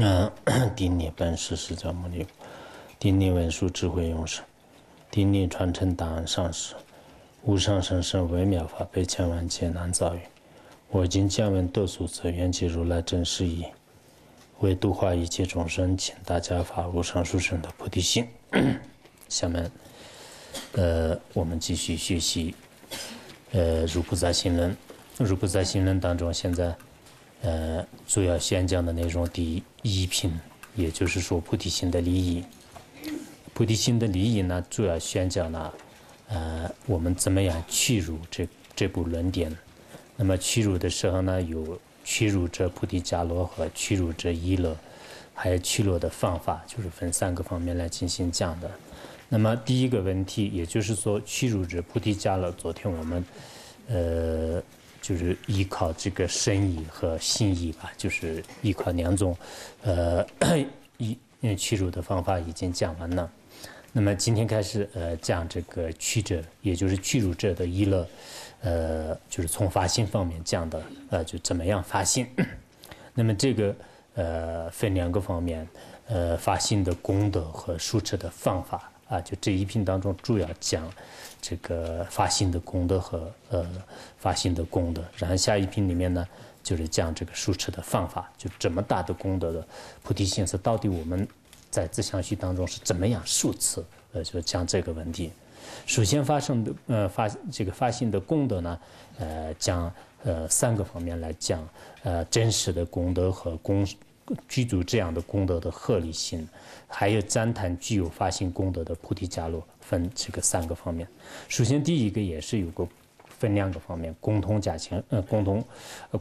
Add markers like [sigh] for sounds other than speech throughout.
嗯，顶礼本师释迦牟尼，顶礼文殊智慧勇士，顶礼传承大恩上师，无上神圣微妙法被千万劫难遭遇，我今见闻得所者愿及如来真实意。为度化一切众生，请大家发无上殊胜的菩提心。[clears throat] 下面，呃，我们继续学习，呃，如菩萨行论。如菩萨行论当中，现在呃，主要宣讲的内容第一品，也就是说菩提心的利益。菩提心的利益呢，主要宣讲了呃，我们怎么样去入这这部论点？那么去入的时候呢，有。屈辱者菩提伽罗和屈辱者伊勒，还有屈辱的方法，就是分三个方面来进行讲的。那么第一个问题，也就是说屈辱者菩提伽罗，昨天我们呃就是依靠这个身意和心意吧，就是依靠两种呃以屈辱的方法已经讲完了。那么今天开始呃讲这个屈者，也就是屈辱者的伊勒。呃，就是从发心方面讲的，呃，就怎么样发心。[coughs] 那么这个呃分两个方面，呃，发心的功德和数持的方法啊。就这一篇当中主要讲这个发心的功德和呃发心的功德。然后下一篇里面呢，就是讲这个数持的方法，就这么大的功德的菩提心是到底我们在自相续当中是怎么样数次，呃，就讲这个问题。首先发生的，呃，发这个发心的功德呢，呃，讲呃三个方面来讲，呃，真实的功德和功，具足这样的功德的合理性，还有赞叹具有发心功德的菩提伽罗，分这个三个方面。首先，第一个也是有个分两个方面，共同加行，呃，共同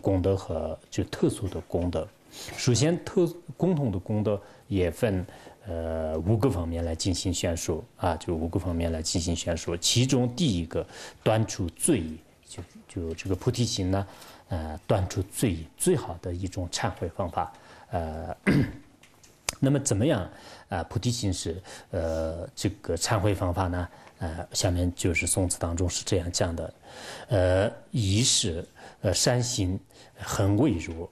功德和就特殊的功德。首先，特共同的功德也分。呃，五个方面来进行宣说啊，就五个方面来进行宣说。其中第一个断出罪就就这个菩提心呢，呃，断出罪最好的一种忏悔方法。呃，[clears throat] 那么怎么样啊？菩提心是呃这个忏悔方法呢？呃，下面就是《宋词》当中是这样讲的：呃，一是呃善心恒未如，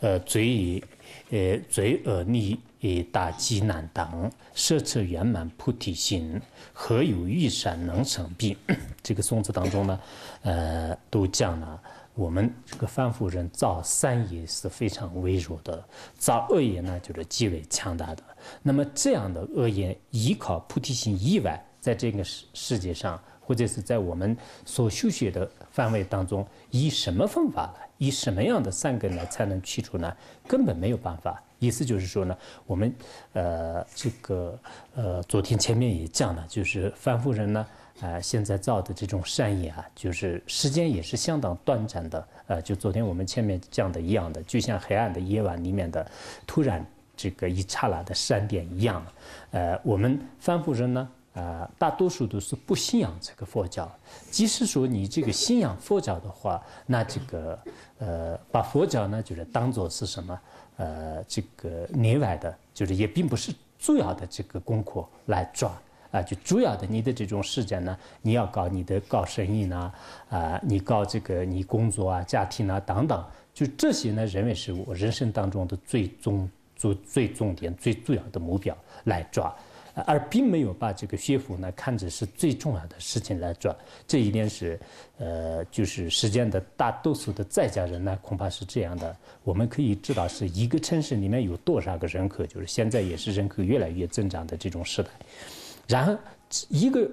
呃嘴以呃，罪恶逆以大击难当，奢侈圆满菩提心，何有欲善能成病？[coughs] 这个宋词当中呢，呃，都讲了我们这个凡夫人造善业是非常微弱的，造恶业呢就是极为强大的。那么这样的恶业，依靠菩提心以外，在这个世世界上，或者是在我们所修学的范围当中，以什么方法来？以什么样的善根呢才能去除呢？根本没有办法。意思就是说呢，我们呃这个呃昨天前面也讲了，就是凡夫人呢啊现在造的这种善业啊，就是时间也是相当短暂的。呃，就昨天我们前面讲的一样的，就像黑暗的夜晚里面的突然这个一刹那的闪电一样。呃，我们凡夫人呢？呃，大多数都是不信仰这个佛教。即使说你这个信仰佛教的话，那这个呃，把佛教呢，就是当做是什么？呃，这个内外的，就是也并不是主要的这个功课来抓啊。就主要的，你的这种事件呢，你要搞你的搞生意呢，啊，你搞这个你工作啊、家庭啊等等，就这些呢，认为是我人生当中的最终、最最重点、最重要的目标来抓。而并没有把这个学府呢看成是最重要的事情来做，这一点是，呃，就是实践的大多数的在家人呢恐怕是这样的。我们可以知道是一个城市里面有多少个人口，就是现在也是人口越来越增长的这种时代。然后一个。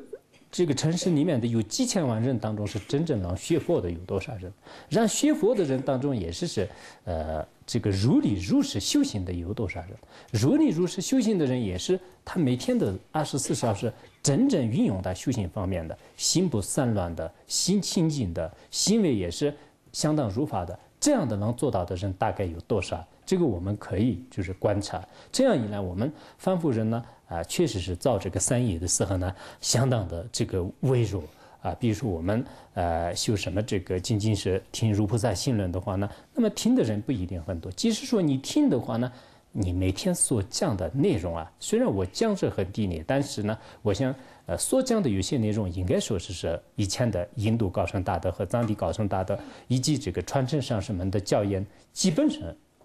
这个城市里面的有几千万人当中，是真正能学佛的有多少人？让学佛的人当中，也是是，呃，这个如理如是修行的有多少人？如理如是修行的人，也是他每天的二十四小时整整运用在修行方面的，心不散乱的，心清净的，行为也是相当如法的。这样的能做到的人，大概有多少？这个我们可以就是观察，这样一来，我们凡夫人呢，啊，确实是造这个三野的时候呢，相当的这个微弱啊。比如说我们呃修什么这个仅仅是听如菩萨心论的话呢，那么听的人不一定很多。即使说你听的话呢，你每天所讲的内容啊，虽然我讲是很低尼，但是呢，我想呃所讲的有些内容应该说是是以前的印度高僧大德和藏地高僧大德以及这个传承上师们的教研，基本上。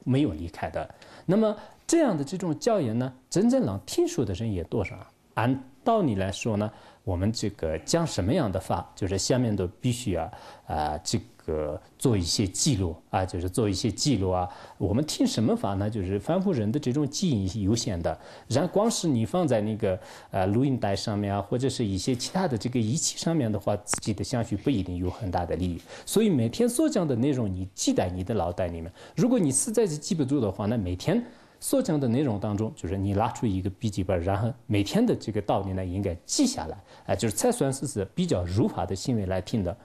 没有离开的，那么这样的这种教研呢，真正能听说的人也多少。按道理来说呢，我们这个讲什么样的话，就是下面都必须要啊这。个做一些记录啊，就是做一些记录啊。我们听什么法呢？就是凡夫人的这种记忆有限的，然后光是你放在那个呃录音带上面啊，或者是一些其他的这个仪器上面的话，自己的相续不一定有很大的利益。所以每天所讲的内容你记在你的脑袋里面。如果你实在是记不住的话，那每天所讲的内容当中，就是你拿出一个笔记本，然后每天的这个道理呢应该记下来，哎，就是才算是是比较如法的行为来听的。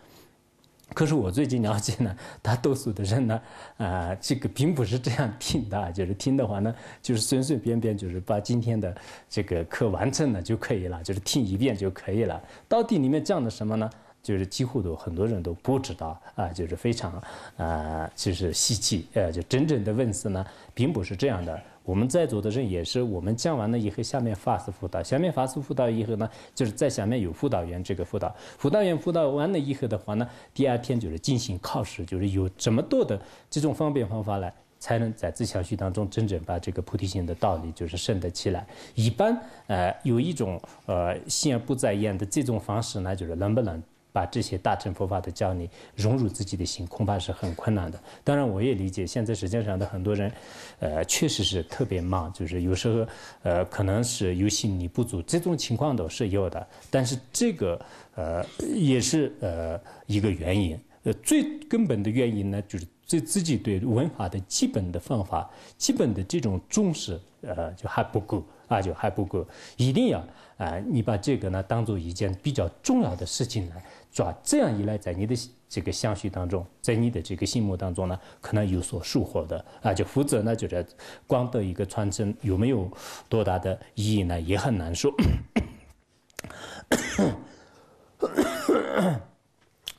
可是我最近了解呢，[laughs] 大多数的人呢，[laughs] 啊，这个并不是这样听的，就是听的话呢，就是随随便便就是把今天的这个课完成了就可以了，就是听一遍就可以了。到底里面讲的什么呢？就是几乎都很多人都不知道啊，就是非常，啊，就是稀奇，呃，就真正的问世呢，并不是这样的。我们在座的人也是，我们讲完了以后，下面法师辅导，下面法师辅导以后呢，就是在下面有辅导员这个辅导，辅导员辅导完了以后的话呢，第二天就是进行考试，就是有这么多的这种方便方法来，才能在自强序当中真正把这个菩提心的道理就是生得起来。一般，呃，有一种呃心而不在焉的这种方式呢，就是能不能？把这些大乘佛法的教理融入自己的心，恐怕是很困难的。当然，我也理解现在实际上的很多人，呃，确实是特别忙，就是有时候，呃，可能是有心理不足，这种情况都是有的。但是这个，呃，也是呃一个原因。呃，最根本的原因呢，就是对自己对文法的基本的方法、基本的这种重视，呃，就还不够，啊，就还不够，一定要。啊，你把这个呢当做一件比较重要的事情来抓，这样一来，在你的这个相续当中，在你的这个心目当中呢，可能有所收获的啊。就否则呢，觉得光的一个传承有没有多大的意义呢，也很难说。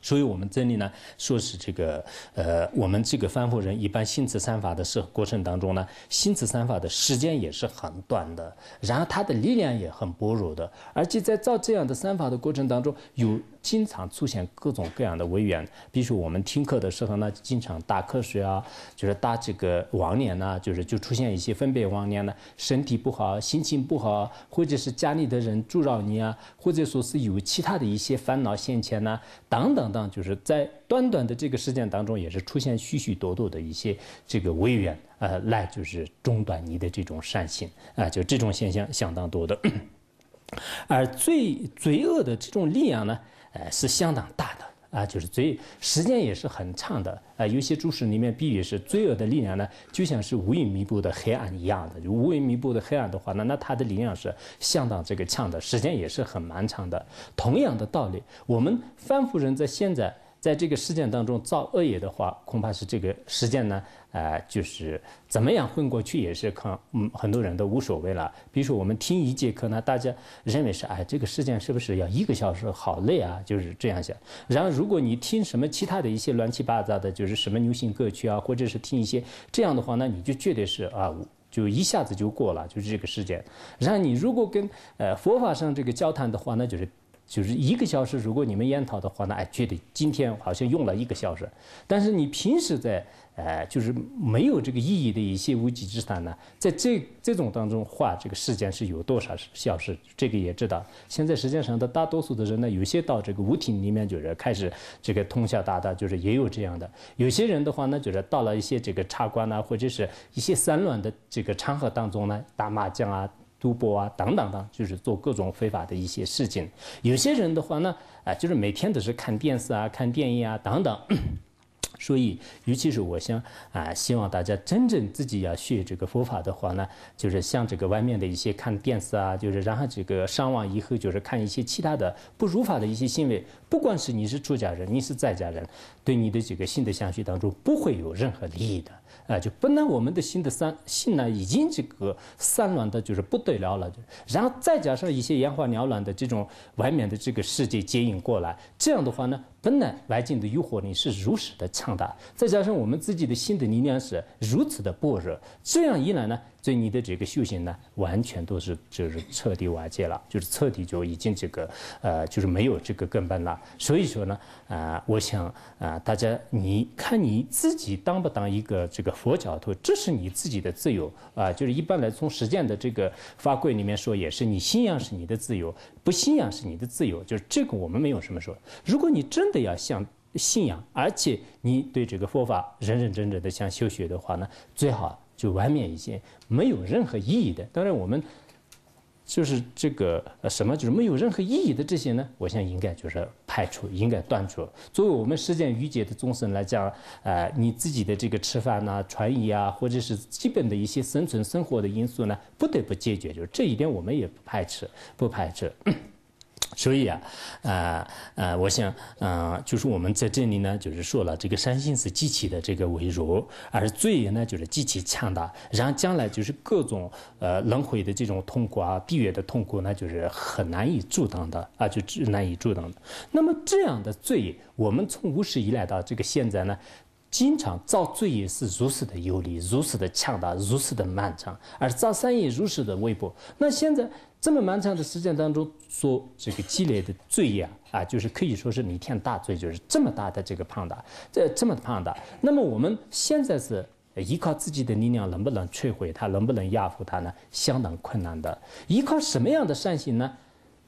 所以我们这里呢，说是这个，呃，我们这个凡夫人一般心慈三法的时过程当中呢，心慈三法的时间也是很短的，然后它的力量也很薄弱的，而且在造这样的三法的过程当中有。经常出现各种各样的违缘，比如说我们听课的时候呢，经常打瞌睡啊，就是打这个妄念呢，就是就出现一些分别妄念呢，身体不好，心情不好，或者是家里的人阻扰你啊，或者说是有其他的一些烦恼现前呢，等等等，就是在短短的这个时间当中，也是出现许许多多的一些这个违缘，呃，来就是中断你的这种善行啊，就这种现象相当多的，而最罪恶的这种力量呢。呃，是相当大的啊，就是罪时间也是很长的啊。有些注释里面，比喻是罪恶的力量呢，就像是无以弥补的黑暗一样的。就无以弥补的黑暗的话，那那它的力量是相当这个强的，时间也是很漫长的。同样的道理，我们凡夫人在现在。在这个事件当中造恶业的话，恐怕是这个事件呢，呃，就是怎么样混过去也是可，嗯，很多人都无所谓了。比如说我们听一节课呢，大家认为是哎，这个事件是不是要一个小时？好累啊，就是这样想。然后如果你听什么其他的一些乱七八糟的，就是什么流行歌曲啊，或者是听一些这样的话，那你就绝对是啊，就一下子就过了，就是这个事件。然后你如果跟呃佛法上这个交谈的话，那就是。就是一个小时，如果你们研讨的话呢，哎，觉得今天好像用了一个小时。但是你平时在，呃，就是没有这个意义的一些无稽之谈呢，在这这种当中花这个时间是有多少小时，这个也知道。现在实际上的大多数的人呢，有些到这个舞厅里面就是开始这个通宵达旦，就是也有这样的。有些人的话呢，就是到了一些这个茶馆啊，或者是一些散乱的这个场合当中呢，打麻将啊。赌博啊，等等等，就是做各种非法的一些事情。有些人的话呢，啊，就是每天都是看电视啊、看电影啊等等。[clears throat] 所以，尤其是我想啊，希望大家真正自己要学这个佛法的话呢，就是像这个外面的一些看电视啊，就是然后这个上网以后，就是看一些其他的不如法的一些行为。不管是你是出家人，你是在家人，对你的这个新的相续当中不会有任何利益的。啊，就不能我们的新的三性呢，已经这个三乱的，就是不得了了。然后再加上一些眼花缭乱的这种外面的这个世界接引过来，这样的话呢。本来外境的诱惑力是如此的强大，再加上我们自己的心的力量是如此的薄弱，这样一来呢，对你的这个修行呢，完全都是就是彻底瓦解了，就是彻底就已经这个呃就是没有这个根本了。所以说呢，啊，我想啊，大家你看你自己当不当一个这个佛教徒，这是你自己的自由啊。就是一般来从实践的这个法规里面说，也是你信仰是你的自由。不信仰是你的自由，就是这个我们没有什么说。如果你真的要向信仰，而且你对这个佛法认认真真的想修学的话呢，最好就完满一些，没有任何意义的。当然我们。就是这个什么，就是没有任何意义的这些呢？我想应该就是排除，应该断除。作为我们实践瑜伽的众生来讲，呃，你自己的这个吃饭呐、穿衣啊，或者是基本的一些生存生活的因素呢，不得不解决。就是这一点，我们也不排斥，不排斥。所以啊，呃呃，我想，嗯，就是我们在这里呢，就是说了，这个善心是极其的这个微弱，而罪呢，就是极其强大，然后将来就是各种呃轮回的这种痛苦啊，地狱的痛苦，那就是很难以阻挡的啊，就难以阻挡的。那么这样的罪，我们从无始以来到这个现在呢，经常造罪业是如此的有力，如此的强大，如此的漫长，而造善业如此的微薄。那现在。这么漫长的时间当中，所这个积累的罪业啊，啊，就是可以说是弥天大罪，就是这么大的这个胖的，这这么胖的。那么我们现在是依靠自己的力量，能不能摧毁它，能不能压服它呢？相当困难的。依靠什么样的善行呢？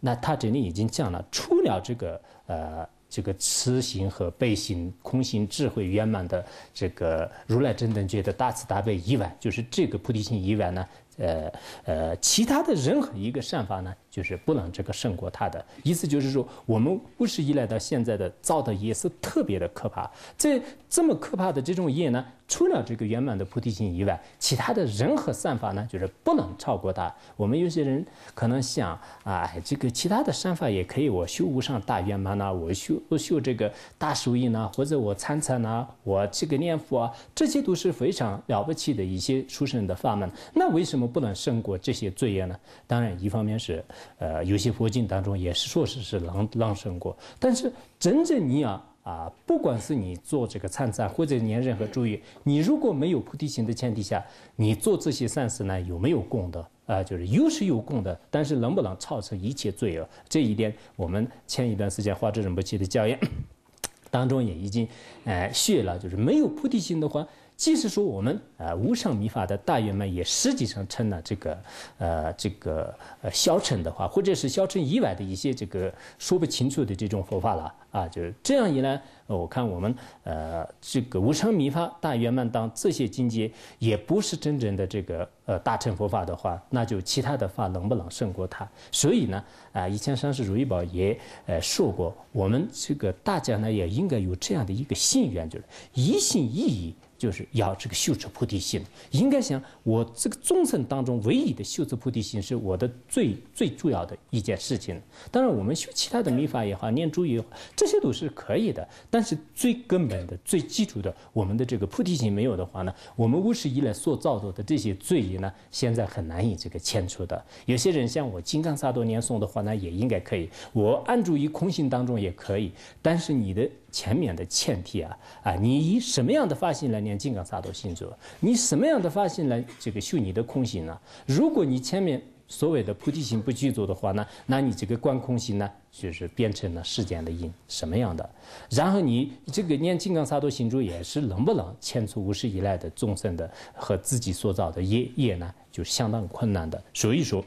那他这里已经讲了，除了这个呃这个慈行和悲行、空行智慧圆满的这个如来真等觉的大慈大悲以外，就是这个菩提心以外呢？呃呃，其他的任何一个善法呢，就是不能这个胜过他的意思，就是说我们不是依赖到现在的造的业是特别的可怕，在这么可怕的这种业呢。除了这个圆满的菩提心以外，其他的人和善法呢，就是不能超过它。我们有些人可能想啊，这个其他的善法也可以，我修无上大圆满啊，我修我修这个大手印啊，或者我参禅啊，我这个念佛，啊，这些都是非常了不起的一些出胜的法门。那为什么不能胜过这些罪业呢？当然，一方面是，呃，有些佛经当中也是说，是是能能胜过。但是，真正你要。啊，不管是你做这个参禅，或者你任何注意，你如果没有菩提心的前提下，你做这些善事呢，有没有功德？啊，就是有是有功的，但是能不能造成一切罪恶？这一点，我们前一段时间花这种不弃的教验。[coughs] 当中也已经，哎，学了，就是没有菩提心的话。即使说我们啊无上密法的大圆满，也实际上成了这个呃这个呃消沉的话，或者是消沉以外的一些这个说不清楚的这种佛法了啊。就是这样一来，我看我们呃这个无上密法大圆满当这些境界，也不是真正的这个呃大乘佛法的话，那就其他的法能不能胜过它？所以呢啊，以前上师如意宝也呃说过，我们这个大家呢也应该有这样的一个信愿，就是一心一意。就是要这个修持菩提心，应该想我这个众生当中唯一的修持菩提心，是我的最最主要的一件事情。当然，我们修其他的密法也好，念珠也好，这些都是可以的。但是最根本的、最基础的，我们的这个菩提心没有的话呢，我们无始以来所造作的这些罪业呢，现在很难以这个迁除的。有些人像我金刚萨埵念诵的话呢，也应该可以；我安住于空性当中也可以。但是你的。前面的前提啊，啊，你以什么样的发心来念金刚萨埵心咒？你什么样的发心来这个修你的空性呢？如果你前面所谓的菩提心不具足的话呢，那你这个观空性呢，就是变成了世间的因什么样的？然后你这个念金刚萨埵心咒也是能不能牵出无始以来的众生的和自己所造的业业呢？就是相当困难的。所以说。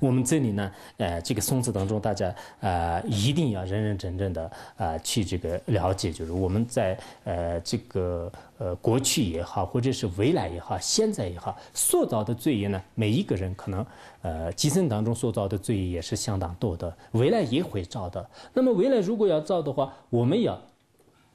我们这里呢，呃，这个松子当中，大家呃一定要认认真真的啊，去这个了解，就是我们在呃这个呃过去也好，或者是未来也好，现在也好，塑造的罪业呢，每一个人可能呃今生当中塑造的罪业也是相当多的，未来也会造的。那么未来如果要造的话，我们要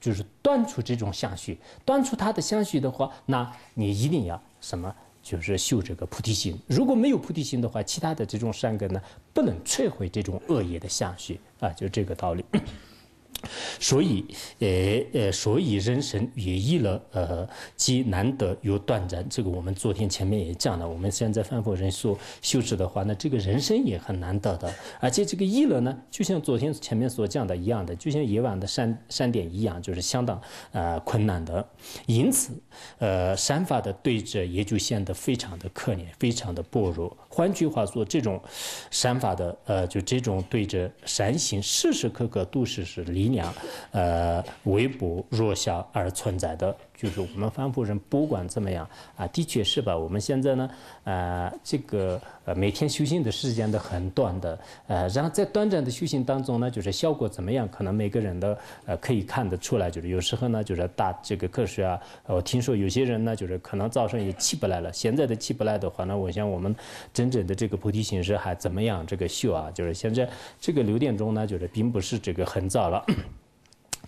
就是断出这种相续，断出它的相续的话，那你一定要什么？就是修这个菩提心，如果没有菩提心的话，其他的这种善根呢，不能摧毁这种恶业的相续啊，就这个道理。所以，呃呃，所以人生也易了，呃，既难得又短暂。这个我们昨天前面也讲了。我们现在凡夫人说修持的话，那这个人生也很难得的。而且这个易了呢，就像昨天前面所讲的一样的，就像夜晚的山山点一样，就是相当呃困难的。因此，呃，山法的对者也就显得非常的可怜，非常的薄弱。换句话说，这种山法的，呃，就这种对者山行，时时刻刻都是是离。那呃，微薄弱小而存在的。就是我们凡夫人不管怎么样啊，的确是吧？我们现在呢，呃，这个呃每天修行的时间都很短的，呃，然后在短暂的修行当中呢，就是效果怎么样？可能每个人的呃可以看得出来，就是有时候呢，就是大这个课时啊。我听说有些人呢，就是可能早上也起不来了。现在都起不来的话，呢，我想我们真正的这个菩提形式还怎么样这个修啊？就是现在这个六点钟呢，就是并不是这个很早了。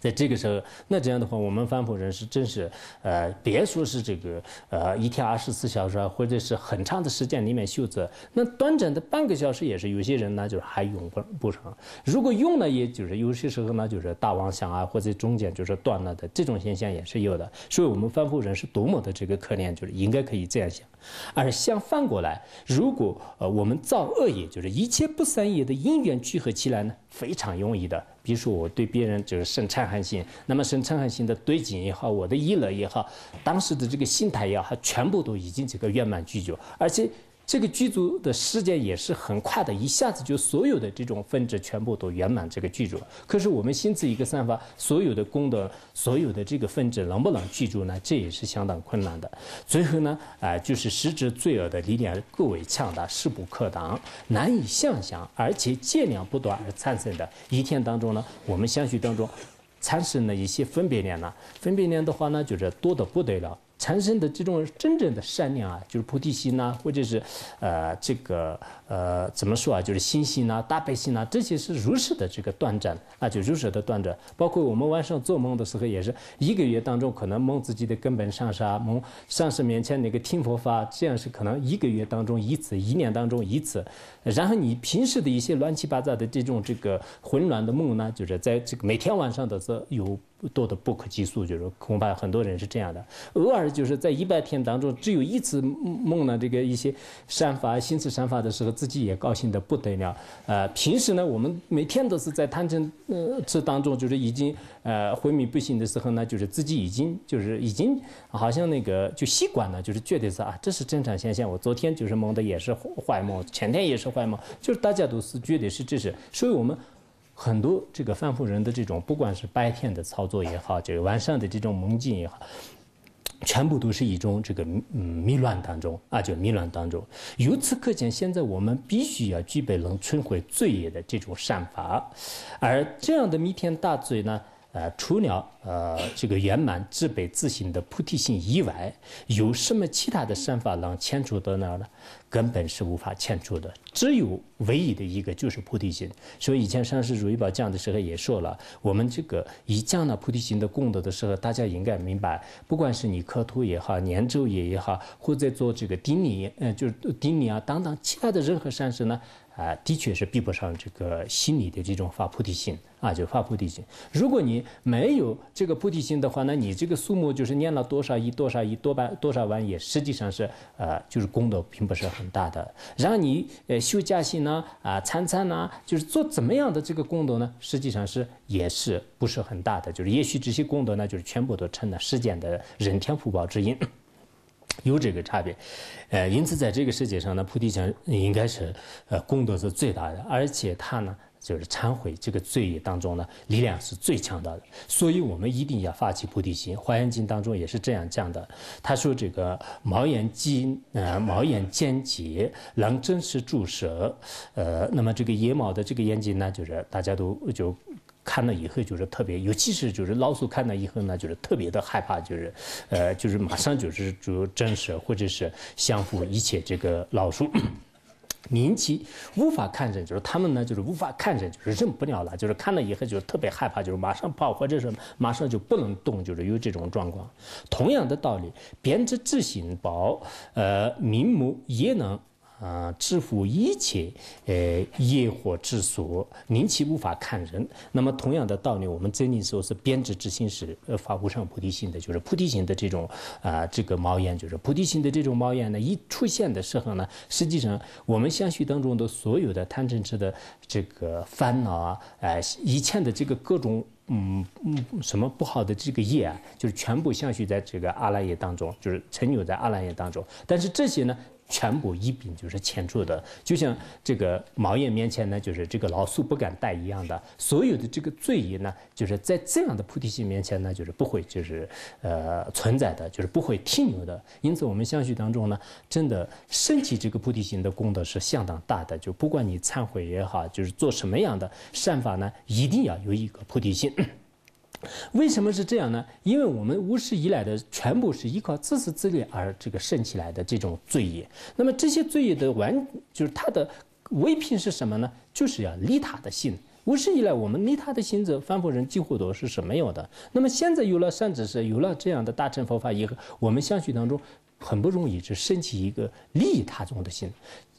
在这个时候，那这样的话，我们反腐人士真是，呃，别说是这个，呃，一天二十四小时啊，或者是很长的时间里面修字，那短暂的半个小时也是，有些人呢就是还用不不成。如果用了，也就是有些时候呢，就是大妄想啊，或者中间就是断了的，这种现象也是有的。所以，我们反腐人是多么的这个可怜，就是应该可以这样想。而相反过来，如果呃我们造恶业，就是一切不善业的因缘聚合起来呢，非常容易的。比如说我对别人就是生嗔恨心，那么生嗔恨心的对境也好，我的意乐也好，当时的这个心态也好，全部都已经这个圆满具足，而且。这个具足的时间也是很快的，一下子就所有的这种分支全部都圆满这个具足。可是我们心只一个散发，所有的功德，所有的这个分支能不能具足呢？这也是相当困难的。最后呢，哎，就是实质罪恶的力量更为强大，势不可挡，难以想象，而且见量不断而产生的。一天当中呢，我们相续当中产生的一些分别念呢，分别念的话呢，就是多的不得了。产生的这种真正的善良啊，就是菩提心呐，或者是，呃，这个。呃，怎么说啊？就是心性啊、大悲心啊，这些是如实的这个断斩，那就如实的断斩。包括我们晚上做梦的时候，也是一个月当中可能梦自己的根本善啊，梦，上师面前那个听佛法，这样是可能一个月当中一次，一年当中一次。然后你平时的一些乱七八糟的这种这个混乱的梦呢，就是在这个每天晚上的是有多的不可计数，就是恐怕很多人是这样的。偶尔就是在一百天当中只有一次梦呢，这个一些善法、心慈善法的时候。自己也高兴得不得了。呃，平时呢，我们每天都是在贪嗔呃这当中，就是已经呃昏迷不醒的时候呢，就是自己已经就是已经好像那个就习惯了，就是觉得是啊，这是正常现象。我昨天就是梦的也是坏梦，前天也是坏梦，就是大家都是觉得是这是。所以我们很多这个犯户人的这种，不管是白天的操作也好，就晚上的这种梦境也好。全部都是一种这个嗯迷乱当中啊，就迷乱当中。由此可见，现在我们必须要具备能摧毁罪业的这种善法。而这样的弥天大罪呢，呃，除了呃这个圆满自本自性的菩提心以外，有什么其他的善法能牵扯到那呢？根本是无法欠出的，只有唯一的一个就是菩提心。所以以前上师如意宝讲的时候也说了，我们这个一讲到菩提心的功德的时候，大家应该明白，不管是你磕头也好，念咒也也好，或者做这个顶礼，呃，就是顶礼啊等等其他的任何善事呢，啊，的确是比不上这个心里的这种发菩提心啊，就发菩提心。如果你没有这个菩提心的话，那你这个数目就是念了多少亿、多少亿、多百、多少万亿，实际上是呃，就是功德并不是。很大的，然后你呃休假性呢啊参禅呢，就是做怎么样的这个功德呢？实际上是也是不是很大的，就是也许这些功德呢，就是全部都成了世间的任天福报之因，[clears throat] 有这个差别。呃，因此在这个世界上呢，菩提心应该是呃功德是最大的，而且它呢。就是忏悔这个罪业当中呢，力量是最强大的，所以我们一定要发起菩提心。华严经当中也是这样讲的，他说：“这个毛眼睛，呃，毛眼尖捷，能真实注视。呃，那么这个野猫的这个眼睛呢，就是大家都就看了以后就是特别，尤其是就是老鼠看了以后呢，就是特别的害怕，就是呃，就是马上就是就真实或者是相互一切这个老鼠。”民起无法看人，就是他们呢，就是无法看人，就是认不了了，就是看了以后就特别害怕，就是马上跑，或者是马上就不能动，就是有这种状况。同样的道理，编织自行包，呃，明目也能。啊！制服一切，呃，业火之所，令其无法看人。那么，同样的道理，我们真里说是编制之心是发无上菩提心的，就是菩提心的这种啊，这个毛眼，就是菩提心的这种毛眼呢，一出现的时候呢，实际上我们相续当中的所有的贪嗔痴的这个烦恼啊，呃，以前的这个各种嗯嗯什么不好的这个业，啊，就是全部相续在这个阿赖耶当中，就是沉留在阿赖耶当中。但是这些呢？全部一并就是清除的，就像这个毛眼面前呢，就是这个老鼠不敢戴一样的。所有的这个罪业呢，就是在这样的菩提心面前呢，就是不会就是呃存在的，就是不会停留的。因此，我们相续当中呢，真的升起这个菩提心的功德是相当大的。就不管你忏悔也好，就是做什么样的善法呢，一定要有一个菩提心。为什么是这样呢？因为我们无始以来的全部是依靠自私自利而这个生起来的这种罪业。那么这些罪业的完，就是它的唯品是什么呢？就是要利他的心。无始以来，我们利他的心则凡夫人几乎都是是没有的。那么现在有了善知识，有了这样的大乘佛法以后，我们相续当中很不容易就升起一个利他众的心。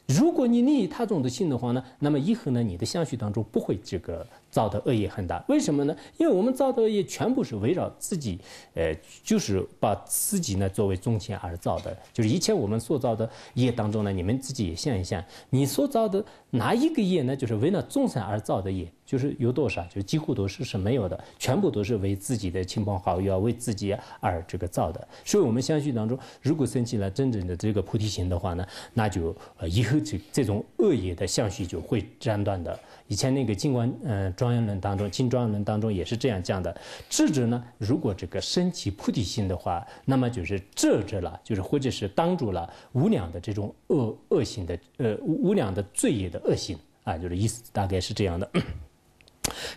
如果你利他众的心的话呢，那么以后呢，你的相续当中不会这个。造的恶业很大，为什么呢？因为我们造的业全部是围绕自己，呃，就是把自己呢作为中心而造的，就是一切我们所造的业当中呢，你们自己也想一想，你所造的哪一个业呢，就是为了众生而造的业，就是有多少，就几乎都是是没有的，全部都是为自己的亲朋好友，为自己而这个造的。所以，我们相续当中，如果生起了真正的这个菩提心的话呢，那就以后这这种恶业的相续就会斩断的。以前那个静观，嗯，庄严论当中，静庄严论当中也是这样讲的：智者呢，如果这个升起菩提心的话，那么就是智者了，就是或者是当住了无量的这种恶恶行的，呃，无量的罪业的恶行啊，就是意思大概是这样的。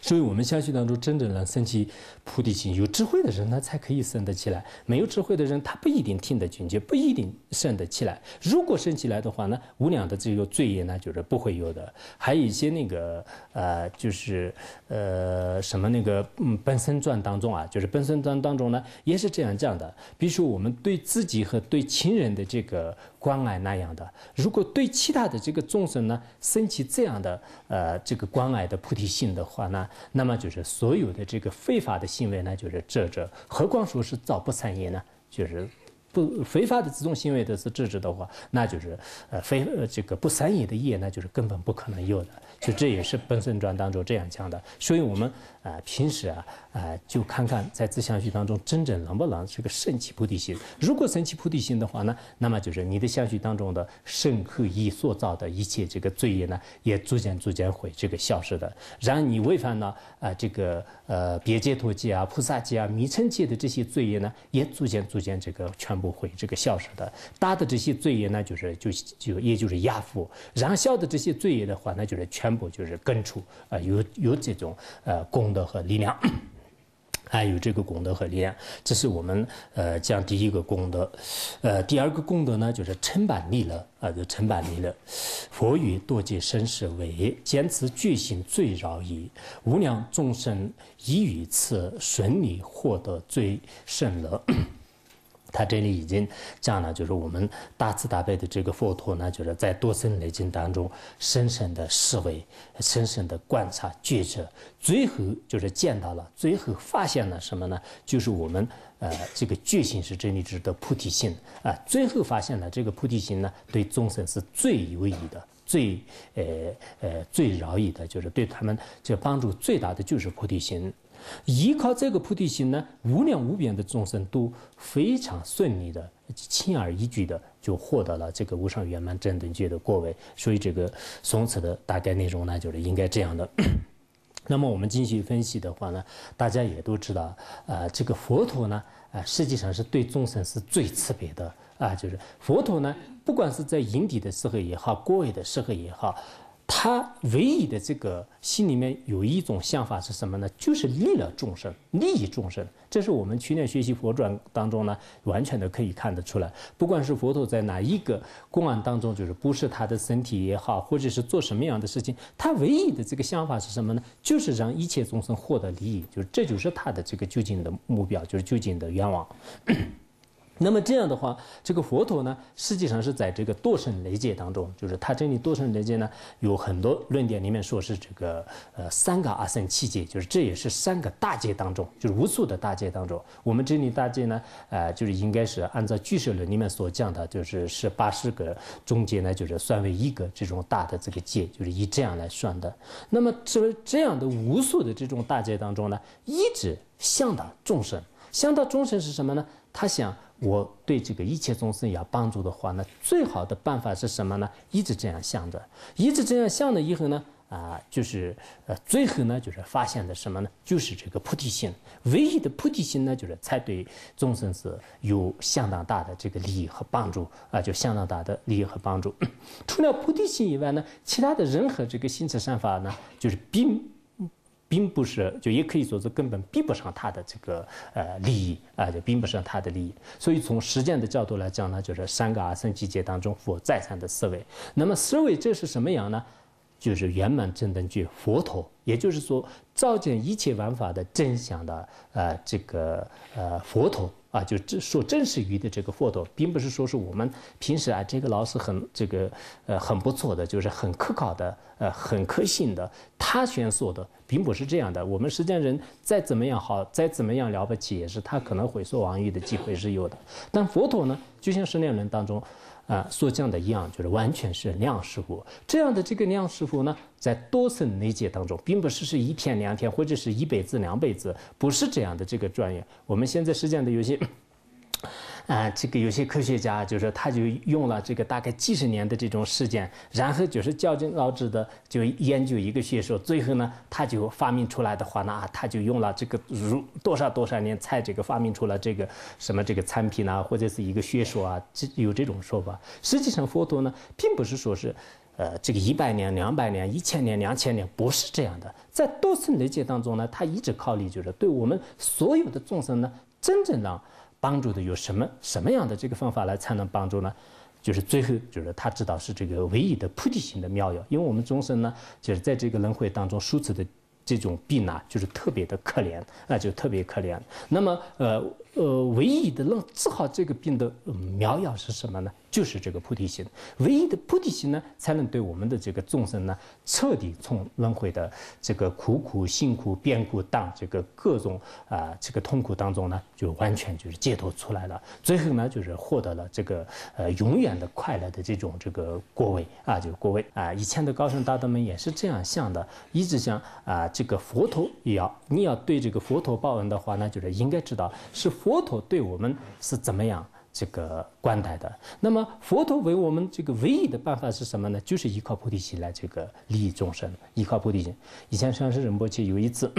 所以，我们相信当中，真正能升起菩提心、有智慧的人，他才可以升得起来；没有智慧的人，他不一定听得进去，不一定升得起来。如果升起来的话，那无量的这个罪业呢，就是不会有的。还有一些那个，呃，就是，呃，什么那个，嗯，《本生传》当中啊，就是《本生传》当中呢，也是这样讲的。比如说，我们对自己和对亲人的这个。关爱那样的，如果对其他的这个众生呢，升起这样的呃这个关爱的菩提心的话呢，那么就是所有的这个非法的行为呢，就是遮遮。何况说是造不善业呢？就是不非法的这种行为的是制止的话，那就是呃非呃这个不善业的业，那就是根本不可能有的。就这也是《本身传》当中这样讲的，所以我们。啊，平时啊，啊，就看看在自相续当中，真正能不能是个神起菩提心。如果神起菩提心的话呢，那么就是你的相续当中的圣恶意所造的一切这个罪业呢，也逐渐逐渐会这个消失的。然后你违反了啊这个呃别解脱戒啊、菩萨戒啊、弥乘戒的这些罪业呢，也逐渐逐渐这个全部会这个消失的。大的这些罪业呢，就是就就也就是压伏；然后小的这些罪业的话，那就是全部就是根除啊，有有这种呃功。德和力量，[clears throat] 还有这个功德和力量，这是我们呃讲第一个功德，呃，第二个功德呢，就是称板若了，啊，就称板若了。佛语多劫生死为，坚持具行最饶矣。无量众生依于此，顺利获得最胜了。他这里已经讲了，就是我们大慈大悲的这个佛陀呢，就是在多生累经当中，深深的思维、深深的观察、觉知，最后就是见到了，最后发现了什么呢？就是我们呃这个觉醒是真理之的菩提心啊，最后发现了这个菩提心呢，对众生是最有益的、最呃呃最饶益的，就是对他们就帮助最大的就是菩提心。依靠这个菩提心呢，无量无边的众生都非常顺利的、轻而易举的就获得了这个无上圆满正等觉的果位。所以这个松词的大概内容呢，就是应该这样的。[clears throat] 那么我们进行分析的话呢，大家也都知道，呃，这个佛陀呢，呃，实际上是对众生是最慈悲的啊，就是佛陀呢，不管是在引底的时候也好，过位的时候也好。他唯一的这个心里面有一种想法是什么呢？就是利了众生，利益众生。这是我们去年学习佛传当中呢，完全的可以看得出来。不管是佛陀在哪一个公案当中，就是不是他的身体也好，或者是做什么样的事情，他唯一的这个想法是什么呢？就是让一切众生获得利益，就是这就是他的这个究竟的目标，就是究竟的愿望。那么这样的话，这个佛陀呢，实际上是在这个多神雷界当中，就是他这里多神雷界呢，有很多论点里面说是这个呃三个阿僧七劫，就是这也是三个大劫当中，就是无数的大劫当中，我们这里大劫呢，呃就是应该是按照俱舍论里面所讲的，就是十八十个中间呢，就是算为一个这种大的这个劫，就是以这样来算的。那么这这样的无数的这种大劫当中呢，一直向导众生，向导众生是什么呢？他想。我对这个一切众生要帮助的话，那最好的办法是什么呢？一直这样想着，一直这样想了以后呢，啊，就是呃，最后呢，就是发现的什么呢？就是这个菩提心，唯一的菩提心呢，就是才对众生是有相当大的这个利益和帮助啊，就相当大的利益和帮助。除了菩提心以外呢，其他的人和这个心持善法呢，就是并并不是，就也可以说是根本比不上他的这个呃利益啊，就比不上他的利益。所以从实践的角度来讲呢，就是三个阿僧祇劫当中佛再三的思维，那么思维这是什么样呢？就是圆满正等具佛陀，也就是说照见一切万法的真相的呃这个呃佛陀。啊，就这说真实语的这个佛陀，并不是说是我们平时啊，这个老师很这个呃很不错的，就是很可靠的，呃很可信的。他选说的并不是这样的。我们实际上人再怎么样好，再怎么样了不起，也是他可能会说王语的机会是有的。但佛陀呢，就像释念人当中。啊，所讲的一样，就是完全是量师傅。这样的这个量师傅呢，在多次理解当中，并不是是一天两天，或者是一辈子两辈子，不是这样的这个专业。我们现在实践的有些。啊，这个有些科学家就说，他就用了这个大概几十年的这种时间，然后就是绞尽脑汁的就研究一个学说，最后呢，他就发明出来的话呢，他就用了这个如多少多少年才这个发明出了这个什么这个产品啊，或者是一个学说啊，这有这种说法。实际上，佛陀呢，并不是说是，呃，这个一百年、两百年、一千年、两千年，不是这样的。在多生累解当中呢，他一直靠虑就是对我们所有的众生呢，真正让。帮助的有什么什么样的这个方法来才能帮助呢？就是最后就是他知道是这个唯一的菩提心的妙药，因为我们众生呢就是在这个轮回当中数此的这种病呢，就是特别的可怜，那就特别可怜。那么呃。呃，唯一的能治好这个病的妙药是什么呢？就是这个菩提心。唯一的菩提心呢，才能对我们的这个众生呢，彻底从轮回的这个苦苦、辛苦、变故、当这个各种啊这个痛苦当中呢，就完全就是解脱出来了。最后呢，就是获得了这个呃永远的快乐的这种这个果位啊，就果位啊。以前的高僧大德们也是这样想的，一直想啊，这个佛陀要你要对这个佛陀报恩的话呢，就是应该知道是。佛陀对我们是怎么样这个关待的？那么佛陀为我们这个唯一的办法是什么呢？就是依靠菩提心来这个利益众生。依靠菩提心，以前上师仁波切有一次。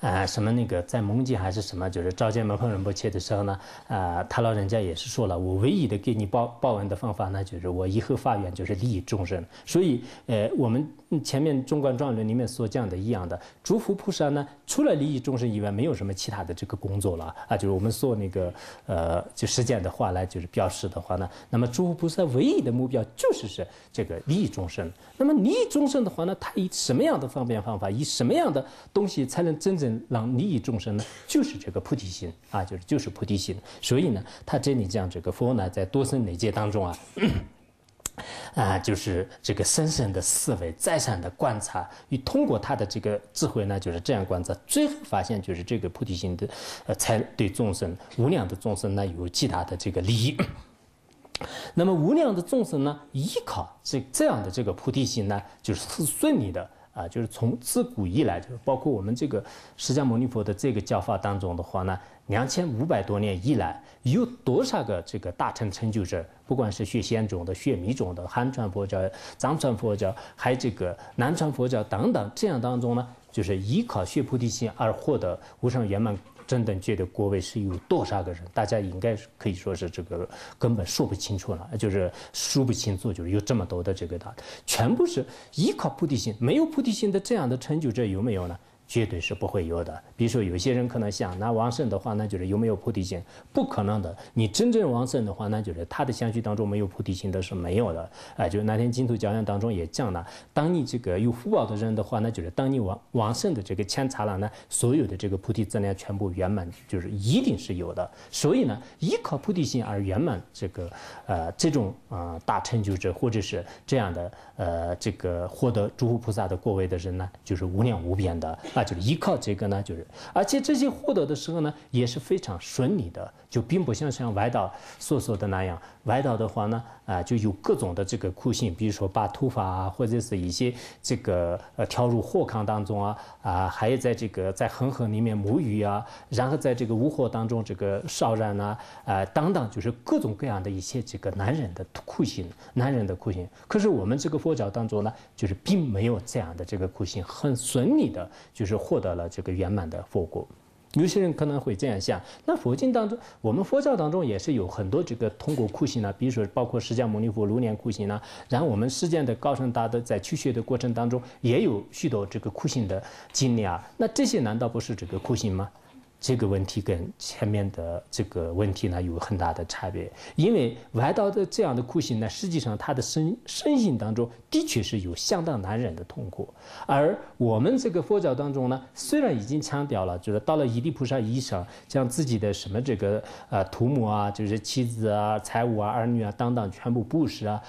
啊，什么那个在蒙结还是什么，就是召见门古人不切的时候呢？啊，他老人家也是说了，我唯一的给你报报恩的方法呢，就是我以后发愿就是利益众生。所以，呃，我们前面《中观状论》里面所讲的一样的，诸佛菩萨呢，除了利益众生以外，没有什么其他的这个工作了。啊，就是我们说那个呃，就实践的话来，就是表示的话呢，那么诸佛菩萨唯一的目标就是是这个利益众生。那么利益众生的话呢，他以什么样的方便方法，以什么样的东西才能真正？让利益众生呢，就是这个菩提心啊，就是就是菩提心。所以呢，他这里讲这个佛呢，在多生累劫当中啊，[coughs] 啊，就是这个深深的思维，再三的观察，与通过他的这个智慧呢，就是这样观察，最后发现就是这个菩提心的，呃，才对众生无量的众生呢，有极大的这个利益。那么无量的众生呢，依靠这这样的这个菩提心呢，就是是顺利的。啊，就是从自古以来，就是包括我们这个释迦牟尼佛的这个教法当中的话呢，两千五百多年以来，有多少个这个大乘成就者？不管是学仙种的、学密种的、汉传佛教、藏传佛教，还有这个南传佛教等等，这样当中呢，就是依靠学菩提心而获得无上圆满。真正觉得国位是有多少个人？大家应该可以说是这个根本说不清楚了，就是说不清楚，就是有这么多的这个的，全部是依靠菩提心，没有菩提心的这样的成就者有没有呢？绝对是不会有的。比如说，有些人可能想那王胜的话，那就是有没有菩提心？不可能的。你真正王胜的话，那就是他的相续当中没有菩提心的是没有的。啊，就是那天净土教养当中也讲了，当你这个有福报的人的话，那就是当你往往生的这个牵刹了那所有的这个菩提资粮全部圆满，就是一定是有的。所以呢，依靠菩提心而圆满这个呃这种呃大成就者或者是这样的呃这个获得诸佛菩萨的过位的人呢，就是无量无边的。那就依靠这个呢，就是，而且这些获得的时候呢，也是非常顺利的，就并不像像歪道所说的那样，歪道的话呢，啊，就有各种的这个酷刑，比如说把头发啊，或者是一些这个呃跳入火坑当中啊，啊，还有在这个在恒河里面沐浴啊，然后在这个无火当中这个烧燃呐，呃，等等，就是各种各样的一些这个男人的酷刑，男人的酷刑。可是我们这个佛教当中呢，就是并没有这样的这个酷刑，很顺利的，就是。是获得了这个圆满的佛果，有些人可能会这样想：，那佛经当中，我们佛教当中也是有很多这个通过酷刑呢，比如说包括释迦牟尼佛如来酷刑啊，然后我们世界的高僧大德在去学的过程当中，也有许多这个酷刑的经历啊，那这些难道不是这个酷刑吗？这个问题跟前面的这个问题呢有很大的差别，因为玩到的这样的酷刑呢，实际上他的身身心当中的确是有相当难忍的痛苦。而我们这个佛教当中呢，虽然已经强调了，就是到了伊勒菩萨一上，将自己的什么这个呃，图谋啊，就是妻子啊、财物啊、儿女啊等等，全部布施啊，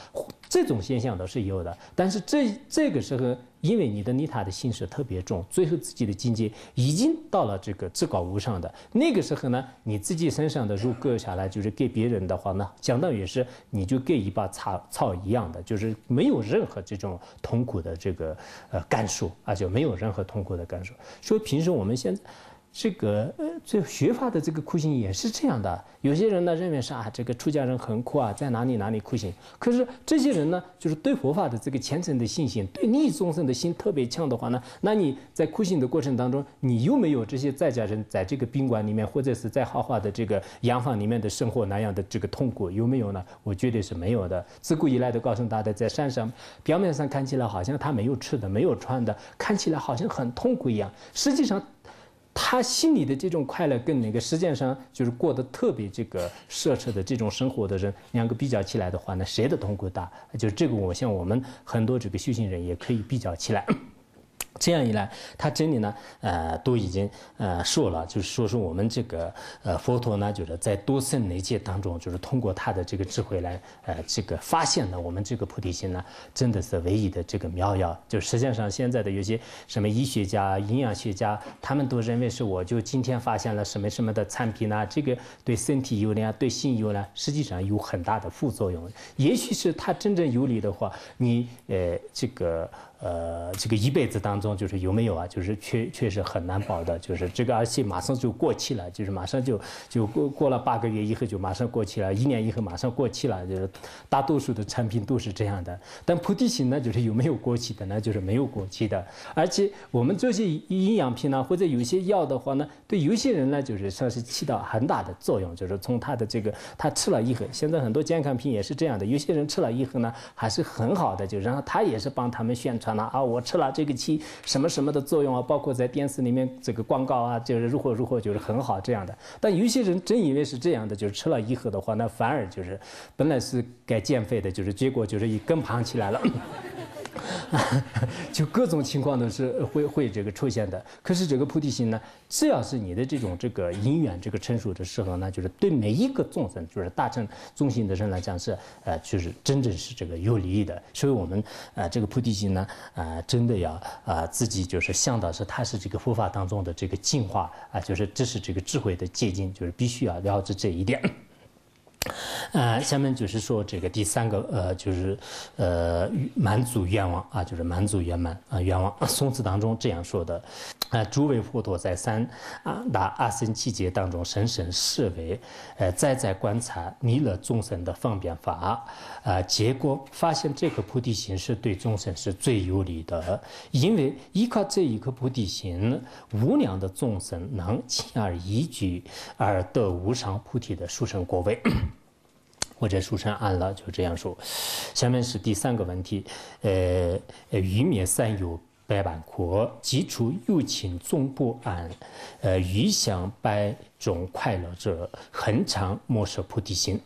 这种现象都是有的。但是这这个时候。因为你的尼塔的心识特别重，最后自己的境界已经到了这个至高无上的那个时候呢，你自己身上的肉割下来，就是给别人的话呢，相当于是你就给一把草草一样的，就是没有任何这种痛苦的这个呃感受，啊，就没有任何痛苦的感受。所以平时我们现在。这个呃，这学法的这个酷刑也是这样的。有些人呢认为是啊，这个出家人很酷啊，在哪里哪里酷刑。可是这些人呢，就是对佛法的这个虔诚的信心，对逆众生的心特别强的话呢，那你在酷刑的过程当中，你又没有这些在家人在这个宾馆里面或者是在豪华的这个洋房里面的生活那样的这个痛苦，有没有呢？我绝对是没有的。自古以来都告诉大家，在山上表面上看起来好像他没有吃的，没有穿的，看起来好像很痛苦一样，实际上。他心里的这种快乐，跟那个实际上就是过得特别这个奢侈的这种生活的人两个比较起来的话呢，谁的痛苦大？就是这个，我像我们很多这个修行人也可以比较起来。这样一来，他这里呢，呃，都已经呃说了，就是说说我们这个呃佛陀呢，就是在多生累劫当中，就是通过他的这个智慧来呃这个发现了我们这个菩提心呢，真的是唯一的这个妙药。就实际上现在的有些什么医学家、营养学家，他们都认为是我就今天发现了什么什么的产品呢，这个对身体有利啊，对心有呢，实际上有很大的副作用。也许是他真正有理的话，你呃这个。呃，这个一辈子当中就是有没有啊？就是确确实很难保的，就是这个而且马上就过期了，就是马上就就过过了八个月以后就马上过期了，一年以后马上过期了，就是大多数的产品都是这样的。但菩提心呢，就是有没有过期的呢？就是没有过期的。而且我们这些营养品呢，或者有些药的话呢，对有些人呢，就是算是起到很大的作用，就是从他的这个他吃了以后，现在很多健康品也是这样的，有些人吃了以后呢，还是很好的，就然后他也是帮他们宣传。啊，我吃了这个气，什么什么的作用啊，包括在电视里面这个广告啊，就是如何如何，就是很好这样的。但有些人真以为是这样的，就是吃了以后的话，那反而就是本来是该减肥的，就是结果就是一更胖起来了，[laughs] 就各种情况都是会会这个出现的。可是这个菩提心呢，只要是你的这种这个因缘这个成熟的时候呢，就是对每一个众生，就是大乘中心的人来讲是呃，就是真正是这个有利益的。所以我们呃，这个菩提心呢。啊，真的要啊，自己就是想到是他是这个佛法当中的这个进化啊，就是这是这个智慧的结晶，就是必须要了解这一点。呃，下面就是说这个第三个呃，就是呃满足愿望啊，就是满足圆满啊愿望。《宋词》当中这样说的：啊，诸位佛陀在三啊那二僧七节当中深深视为，呃，在在观察弥勒众生的方便法啊，结果发现这个菩提心是对众生是最有利的，因为依靠这一颗菩提心，无量的众生能轻而易举而得无上菩提的殊胜果位。或者书上按了，就这样说。下面是第三个问题，呃，愚民三有百般苦，既出有请总不安，呃，鱼想百种快乐者，恒常莫舍菩提心。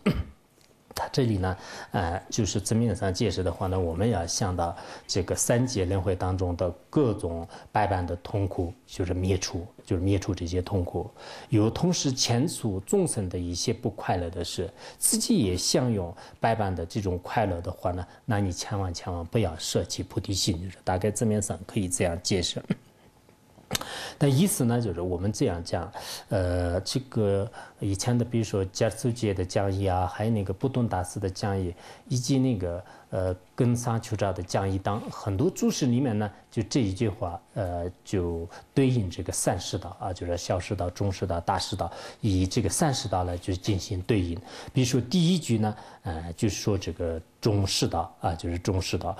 它这里呢，呃，就是字面上解释的话呢，我们要想到这个三界轮回当中的各种百般的痛苦，就是灭除，就是灭除这些痛苦。有同时前处众生的一些不快乐的事，自己也享用百般的这种快乐的话呢，那你千万千万不要舍弃菩提心。大概字面上可以这样解释。但意思呢，就是我们这样讲，呃，这个以前的，比如说加州界的讲义啊，还有那个布顿大师的讲义，以及那个。呃，根沙丘照的将一当很多注释里面呢，就这一句话，呃，就对应这个三世道啊，就是小世道、中世道、大世道，以这个三世道来就进行对应。比如说第一句呢，呃，就是说这个中世道啊，就是中世道。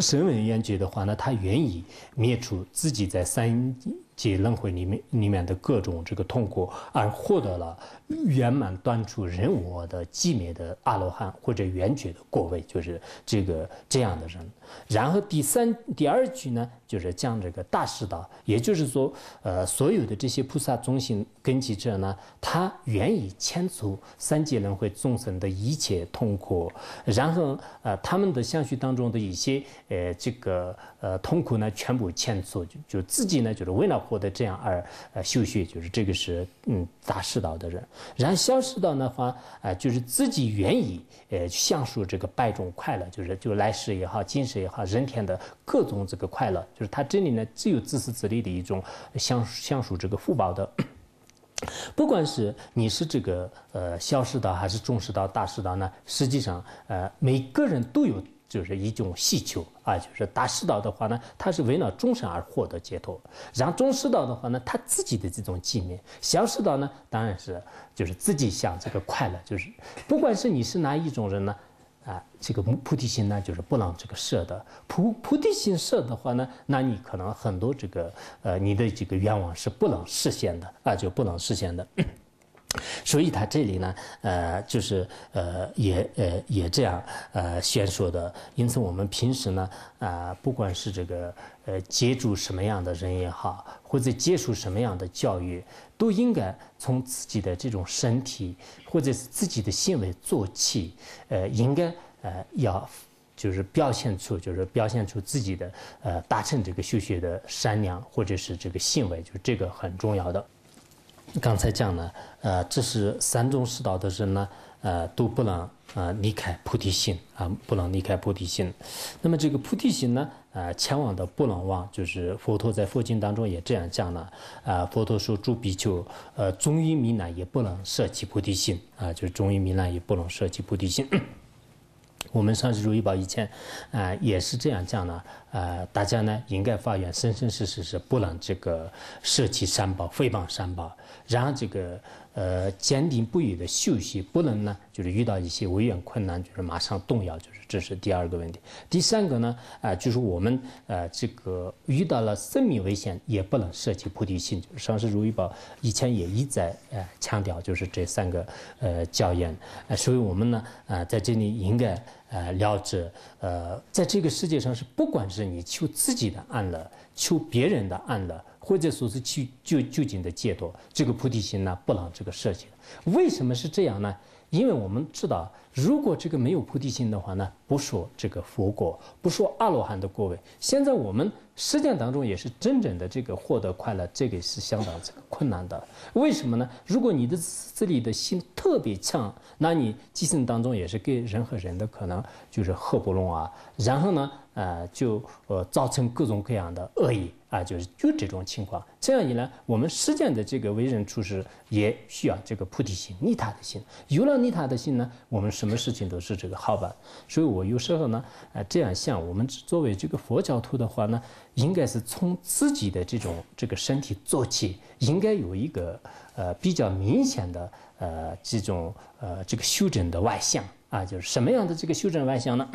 神文言句的话呢，他愿意灭除自己在三界轮回里面、里面的各种这个痛苦，而获得了。圆满断除人我的寂灭的阿罗汉或者圆觉的果位，就是这个这样的人。然后第三、第二句呢，就是讲这个大势道，也就是说，呃，所有的这些菩萨中心根基者呢，他愿意迁除三界轮回众生的一切痛苦，然后呃，他们的相续当中的一些呃这个呃痛苦呢，全部迁除，就自己呢，就是为了获得这样而呃修学，就是这个是嗯大势道的人。然消失道的话，呃，就是自己愿意，呃，享受这个百种快乐，就是就来世也好，今世也好，人天的各种这个快乐，就是他这里呢，只有自私自利的一种享享受这个福报的。[coughs] 不管是你是这个呃消失道还是中视道大十道呢，实际上呃每个人都有。就是一种需求啊，就是大师道的话呢，他是为了众生而获得解脱；然后中师道的话呢，他自己的这种寂灭，小师道呢，当然是就是自己想这个快乐。就是，不管是你是哪一种人呢，啊，这个菩提心呢，就是不能这个设的。菩菩提心设的话呢，那你可能很多这个呃，你的这个愿望是不能实现的，啊，就不能实现的。所以他这里呢，呃，就是呃，也呃也这样呃，宣说的。因此，我们平时呢，啊，不管是这个呃接触什么样的人也好，或者接触什么样的教育，都应该从自己的这种身体或者是自己的行为做起。呃，应该呃要就是表现出，就是表现出自己的呃达成这个修学的善良或者是这个行为，就是这个很重要的。刚才讲了，呃，这是三种世道的人呢，呃，都不能呃离开菩提心啊，不能离开菩提心。那么这个菩提心呢，呃，千万的不能忘，就是佛陀在佛经当中也这样讲了啊。佛陀说，诸比丘，呃，中阴迷难也不能舍弃菩提心啊，就是中阴迷难也不能舍弃菩提心。我们上市如意宝，以前，啊，也是这样讲呢。呃，大家呢应该发愿，生生世世是不能这个舍弃三宝、诽谤三宝，然后这个。呃，坚定不移的修行，不能呢，就是遇到一些危险困难，就是马上动摇，就是这是第二个问题。第三个呢，啊，就是我们呃，这个遇到了生命危险，也不能涉及菩提心。上师如意宝以前也一再呃强调，就是这三个呃教言。所以我们呢，啊，在这里应该呃了解，呃，在这个世界上是不管是你求自己的安乐，求别人的安乐。或者说是去就就近的解脱，这个菩提心呢，不能这个设计为什么是这样呢？因为我们知道，如果这个没有菩提心的话呢，不说这个佛果，不说阿罗汉的果位。现在我们实践当中也是真正的这个获得快乐，这个是相当这个困难的。为什么呢？如果你的这里的心特别强，那你寄生当中也是跟人和人的可能就是合不拢啊。然后呢？呃，就呃造成各种各样的恶意啊，就是就这种情况。这样一来，我们实践的这个为人处事也需要这个菩提心、利他的心。有了利他的心呢，我们什么事情都是这个好办。所以我有时候呢，呃，这样想，我们作为这个佛教徒的话呢，应该是从自己的这种这个身体做起，应该有一个呃比较明显的呃这种呃这个修整的外向啊，就是什么样的这个修整外向呢？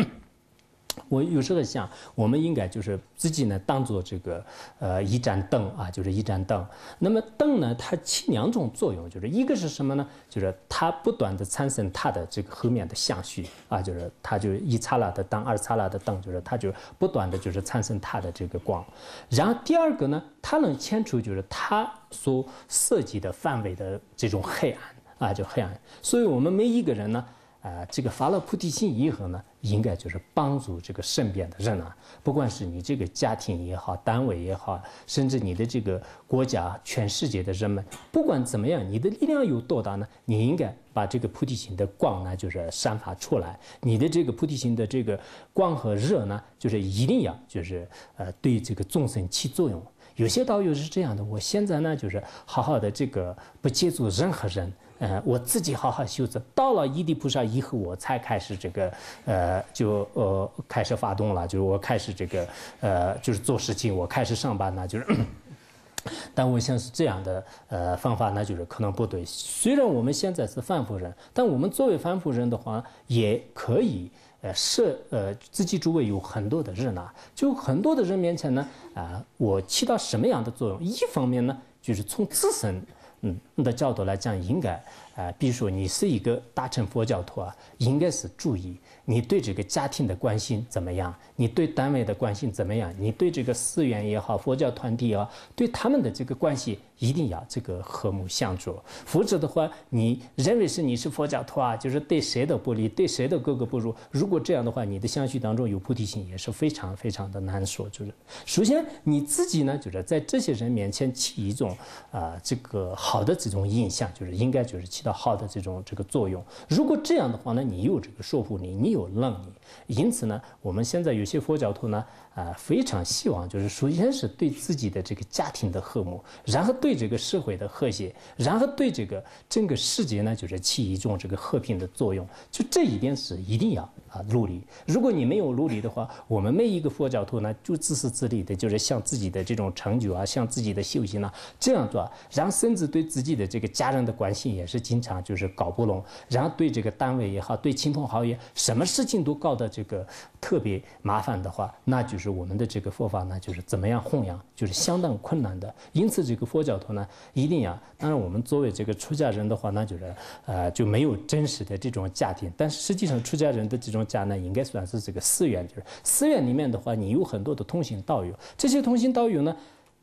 我有时候想，我们应该就是自己呢，当做这个呃一盏灯啊，就是一盏灯。那么灯呢，它起两种作用，就是一个是什么呢？就是它不断的产生它的这个后面的相续啊，就是它就一擦拉的灯，二擦拉的灯，就是它就不断的就是产生它的这个光。然后第二个呢，它能牵出就是它所涉及的范围的这种黑暗啊，就黑暗。所以我们每一个人呢。啊，这个发了菩提心以后呢，应该就是帮助这个身边的人啊，不管是你这个家庭也好，单位也好，甚至你的这个国家、全世界的人们，不管怎么样，你的力量有多大呢？你应该把这个菩提心的光呢，就是散发出来，你的这个菩提心的这个光和热呢，就是一定要就是呃对这个众生起作用。有些道友是这样的，我现在呢就是好好的这个不借助任何人。嗯，我自己好好修着。到了伊甸菩萨以后，我才开始这个，呃，就呃开始发动了，就是我开始这个，呃，就是做事情，我开始上班呢，就是。[clears throat] 但我想是这样的，呃，方法呢就是可能不对。虽然我们现在是反夫人，但我们作为反夫人的话，也可以，呃，是呃自己周围有很多的人呐，就很多的人面前呢，啊，我起到什么样的作用？一方面呢，就是从自身，嗯。的角度来讲，应该，呃，比如说你是一个大乘佛教徒啊，应该是注意你对这个家庭的关心怎么样，你对单位的关心怎么样，你对这个寺院也好，佛教团体也好，对他们的这个关系一定要这个和睦相处。否则的话，你认为是你是佛教徒啊，就是对谁的不利，对谁的格格不入。如果这样的话，你的相续当中有菩提心也是非常非常的难说。就是首先你自己呢，就是在这些人面前起一种啊，这个好的。这种印象就是应该就是起到好的这种这个作用。如果这样的话呢，你有这个说服力，你有能力。因此呢，我们现在有些佛教徒呢，啊，非常希望，就是首先是对自己的这个家庭的和睦，然后对这个社会的和谐，然后对这个整个世界呢，就是起一种这个和平的作用。就这一点是一定要啊努力。如果你没有努力的话，我们每一个佛教徒呢，就自私自利的，就是向自己的这种成就啊，向自己的修行啊这样做，然后甚至对自己的这个家人的关系也是经常就是搞不拢，然后对这个单位也好，对亲朋好友，什么事情都搞。的这个特别麻烦的话，那就是我们的这个佛法呢，就是怎么样弘扬，就是相当困难的。因此，这个佛教徒呢，一定要，当然我们作为这个出家人的话，那就是呃就没有真实的这种家庭。但是实际上，出家人的这种家呢，应该算是这个寺院，就是寺院里面的话，你有很多的通行道友，这些通行道友呢。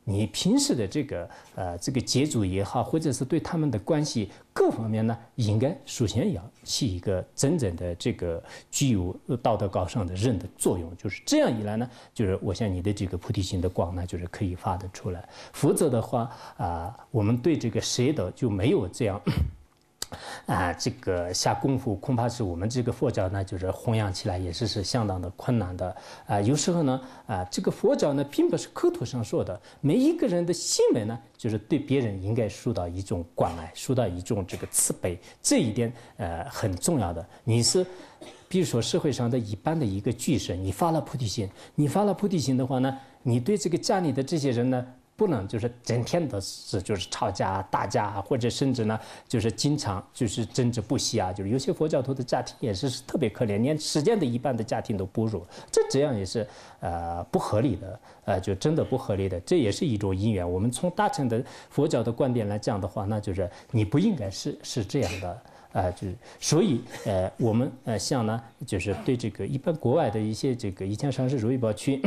你平时的这个呃，这个接触也好，或者是对他们的关系各方面呢，应该首先要起一个真正的这个具有道德高尚的人的作用。就是这样一来呢，就是我像你的这个菩提心的光呢，就是可以发得出来。否则的话，啊，我们对这个邪道就没有这样。啊，这个下功夫恐怕是我们这个佛教呢，就是弘扬起来，也是是相当的困难的。啊，有时候呢，啊，这个佛教呢，并不是口头上说的，每一个人的行为呢，就是对别人应该受到一种关爱，受到一种这个慈悲，这一点呃很重要的。你是，比如说社会上的一般的一个居士，你发了菩提心，你发了菩提心的话呢，你对这个家里的这些人呢。不能就是整天的是就是吵架打架，或者甚至呢就是经常就是争执不息啊。就是有些佛教徒的家庭也是特别可怜，连世间的一半的家庭都不如。这这样也是呃不合理的，呃就真的不合理的。这也是一种因缘。我们从大乘的佛教的观点来讲的话，那就是你不应该是是这样的啊，就是所以呃我们呃像呢就是对这个一般国外的一些这个以前上市如意宝区。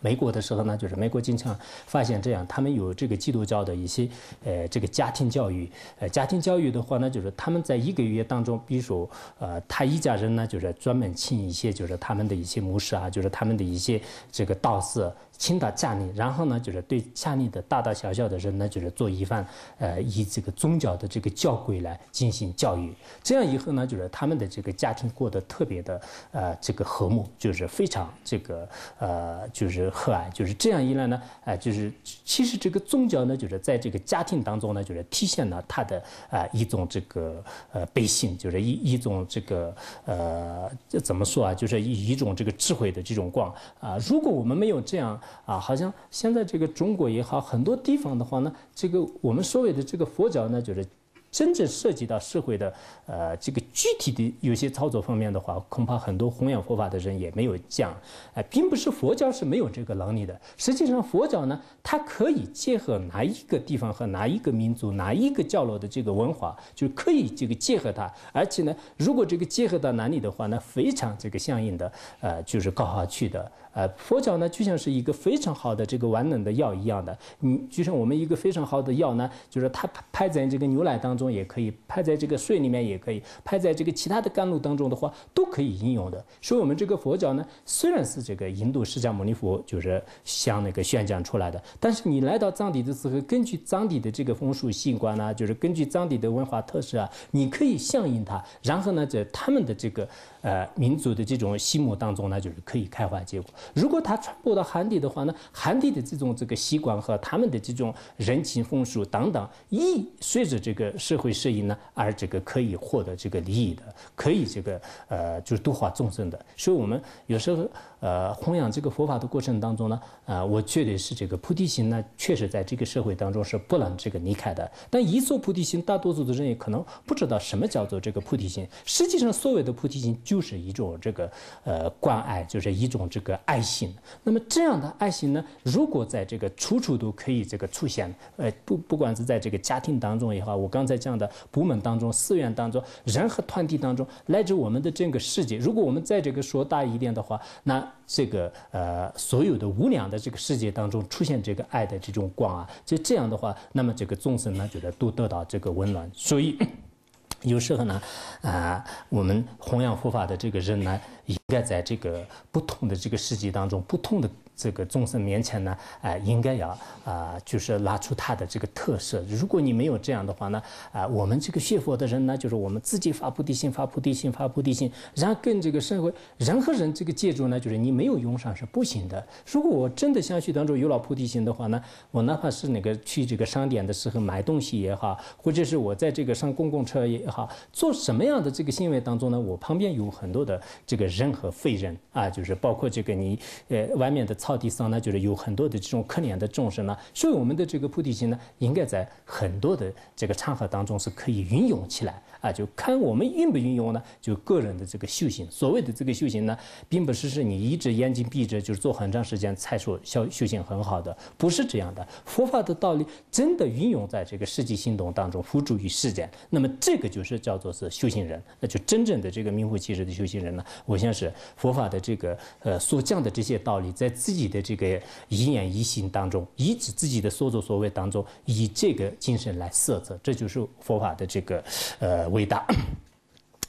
美国的时候呢，就是美国经常发现这样，他们有这个基督教的一些，呃，这个家庭教育，呃，家庭教育的话呢，就是他们在一个月当中，比如说呃，他一家人呢，就是专门请一些，就是他们的一些牧师啊，就是他们的一些这个道士。请到家里，然后呢，就是对家里的大大小小的人呢，就是做一番，呃，以这个宗教的这个教规来进行教育。这样以后呢，就是他们的这个家庭过得特别的，呃，这个和睦，就是非常这个，呃，就是和蔼。就是这样一来呢，呃，就是其实这个宗教呢，就是在这个家庭当中呢，就是体现了他的啊一种这个呃悲性，就是一一种这个呃怎么说啊，就是一一种这个智慧的这种光啊。如果我们没有这样，啊，好像现在这个中国也好，很多地方的话呢，这个我们所谓的这个佛教呢，就是真正涉及到社会的，呃，这个具体的有些操作方面的话，恐怕很多弘扬佛法的人也没有讲。哎，并不是佛教是没有这个能力的，实际上佛教呢，它可以结合哪一个地方和哪一个民族、哪一个角落的这个文化，就可以这个结合它。而且呢，如果这个结合到哪里的话，呢，非常这个相应的，呃，就是搞下去的。呃，佛教呢就像是一个非常好的这个完整的药一样的，你就像我们一个非常好的药呢，就是它拍在这个牛奶当中也可以，拍在这个水里面也可以，拍在这个其他的甘露当中的话都可以应用的。所以我们这个佛教呢，虽然是这个印度释迦牟尼佛就是像那个宣讲出来的，但是你来到藏地的时候，根据藏地的这个风俗习惯呢，就是根据藏地的文化特色啊，你可以相应它，然后呢，在他们的这个呃民族的这种心目当中呢，就是可以开花结果。如果他传播到韩地的话呢，韩地的这种这个习惯和他们的这种人情风俗等等，亦随着这个社会适应呢，而这个可以获得这个利益的，可以这个呃就是度化众生的。所以，我们有时候。呃，弘扬这个佛法的过程当中呢，啊，我觉得是这个菩提心呢，确实在这个社会当中是不能这个离开的。但一说菩提心，大多数的人也可能不知道什么叫做这个菩提心。实际上，所谓的菩提心就是一种这个呃关爱，就是一种这个爱心。那么这样的爱心呢，如果在这个处处都可以这个出现，呃，不不管是在这个家庭当中也好，我刚才讲的部门当中、寺院当中、人和团体当中，乃至我们的整个世界，如果我们在这个说大一点的话，那这个呃，所有的无量的这个世界当中出现这个爱的这种光啊，就这样的话，那么这个众生呢，觉得都得到这个温暖。所以 [clears throat] 有时候呢，啊，我们弘扬佛法的这个人呢，应该在这个不同的这个世界当中，不同的。这个众生面前呢，哎，应该要啊，就是拿出他的这个特色。如果你没有这样的话呢，啊，我们这个学佛的人呢，就是我们自己发菩提心，发菩提心，发菩提心。然后跟这个社会人和人这个接触呢，就是你没有用上是不行的。如果我真的相信当中有老菩提心的话呢，我哪怕是那个去这个商店的时候买东西也好，或者是我在这个上公共车也好，做什么样的这个行为当中呢，我旁边有很多的这个人和废人啊，就是包括这个你呃外面的。好，第三呢，就是有很多的这种可怜的众生呢，所以我们的这个菩提心呢，应该在很多的这个场合当中是可以运用起来。啊，就看我们运不运用呢？就个人的这个修行，所谓的这个修行呢，并不是是你一直眼睛闭着，就是做很长时间才说修修行很好的，不是这样的。佛法的道理真的运用在这个实际行动当中，付诸于实践，那么这个就是叫做是修行人。那就真正的这个名副其实的修行人呢，我想是佛法的这个呃所讲的这些道理，在自己的这个一言一行当中，以及自己的所作所为当中，以这个精神来色泽，这就是佛法的这个呃。伟大。[coughs]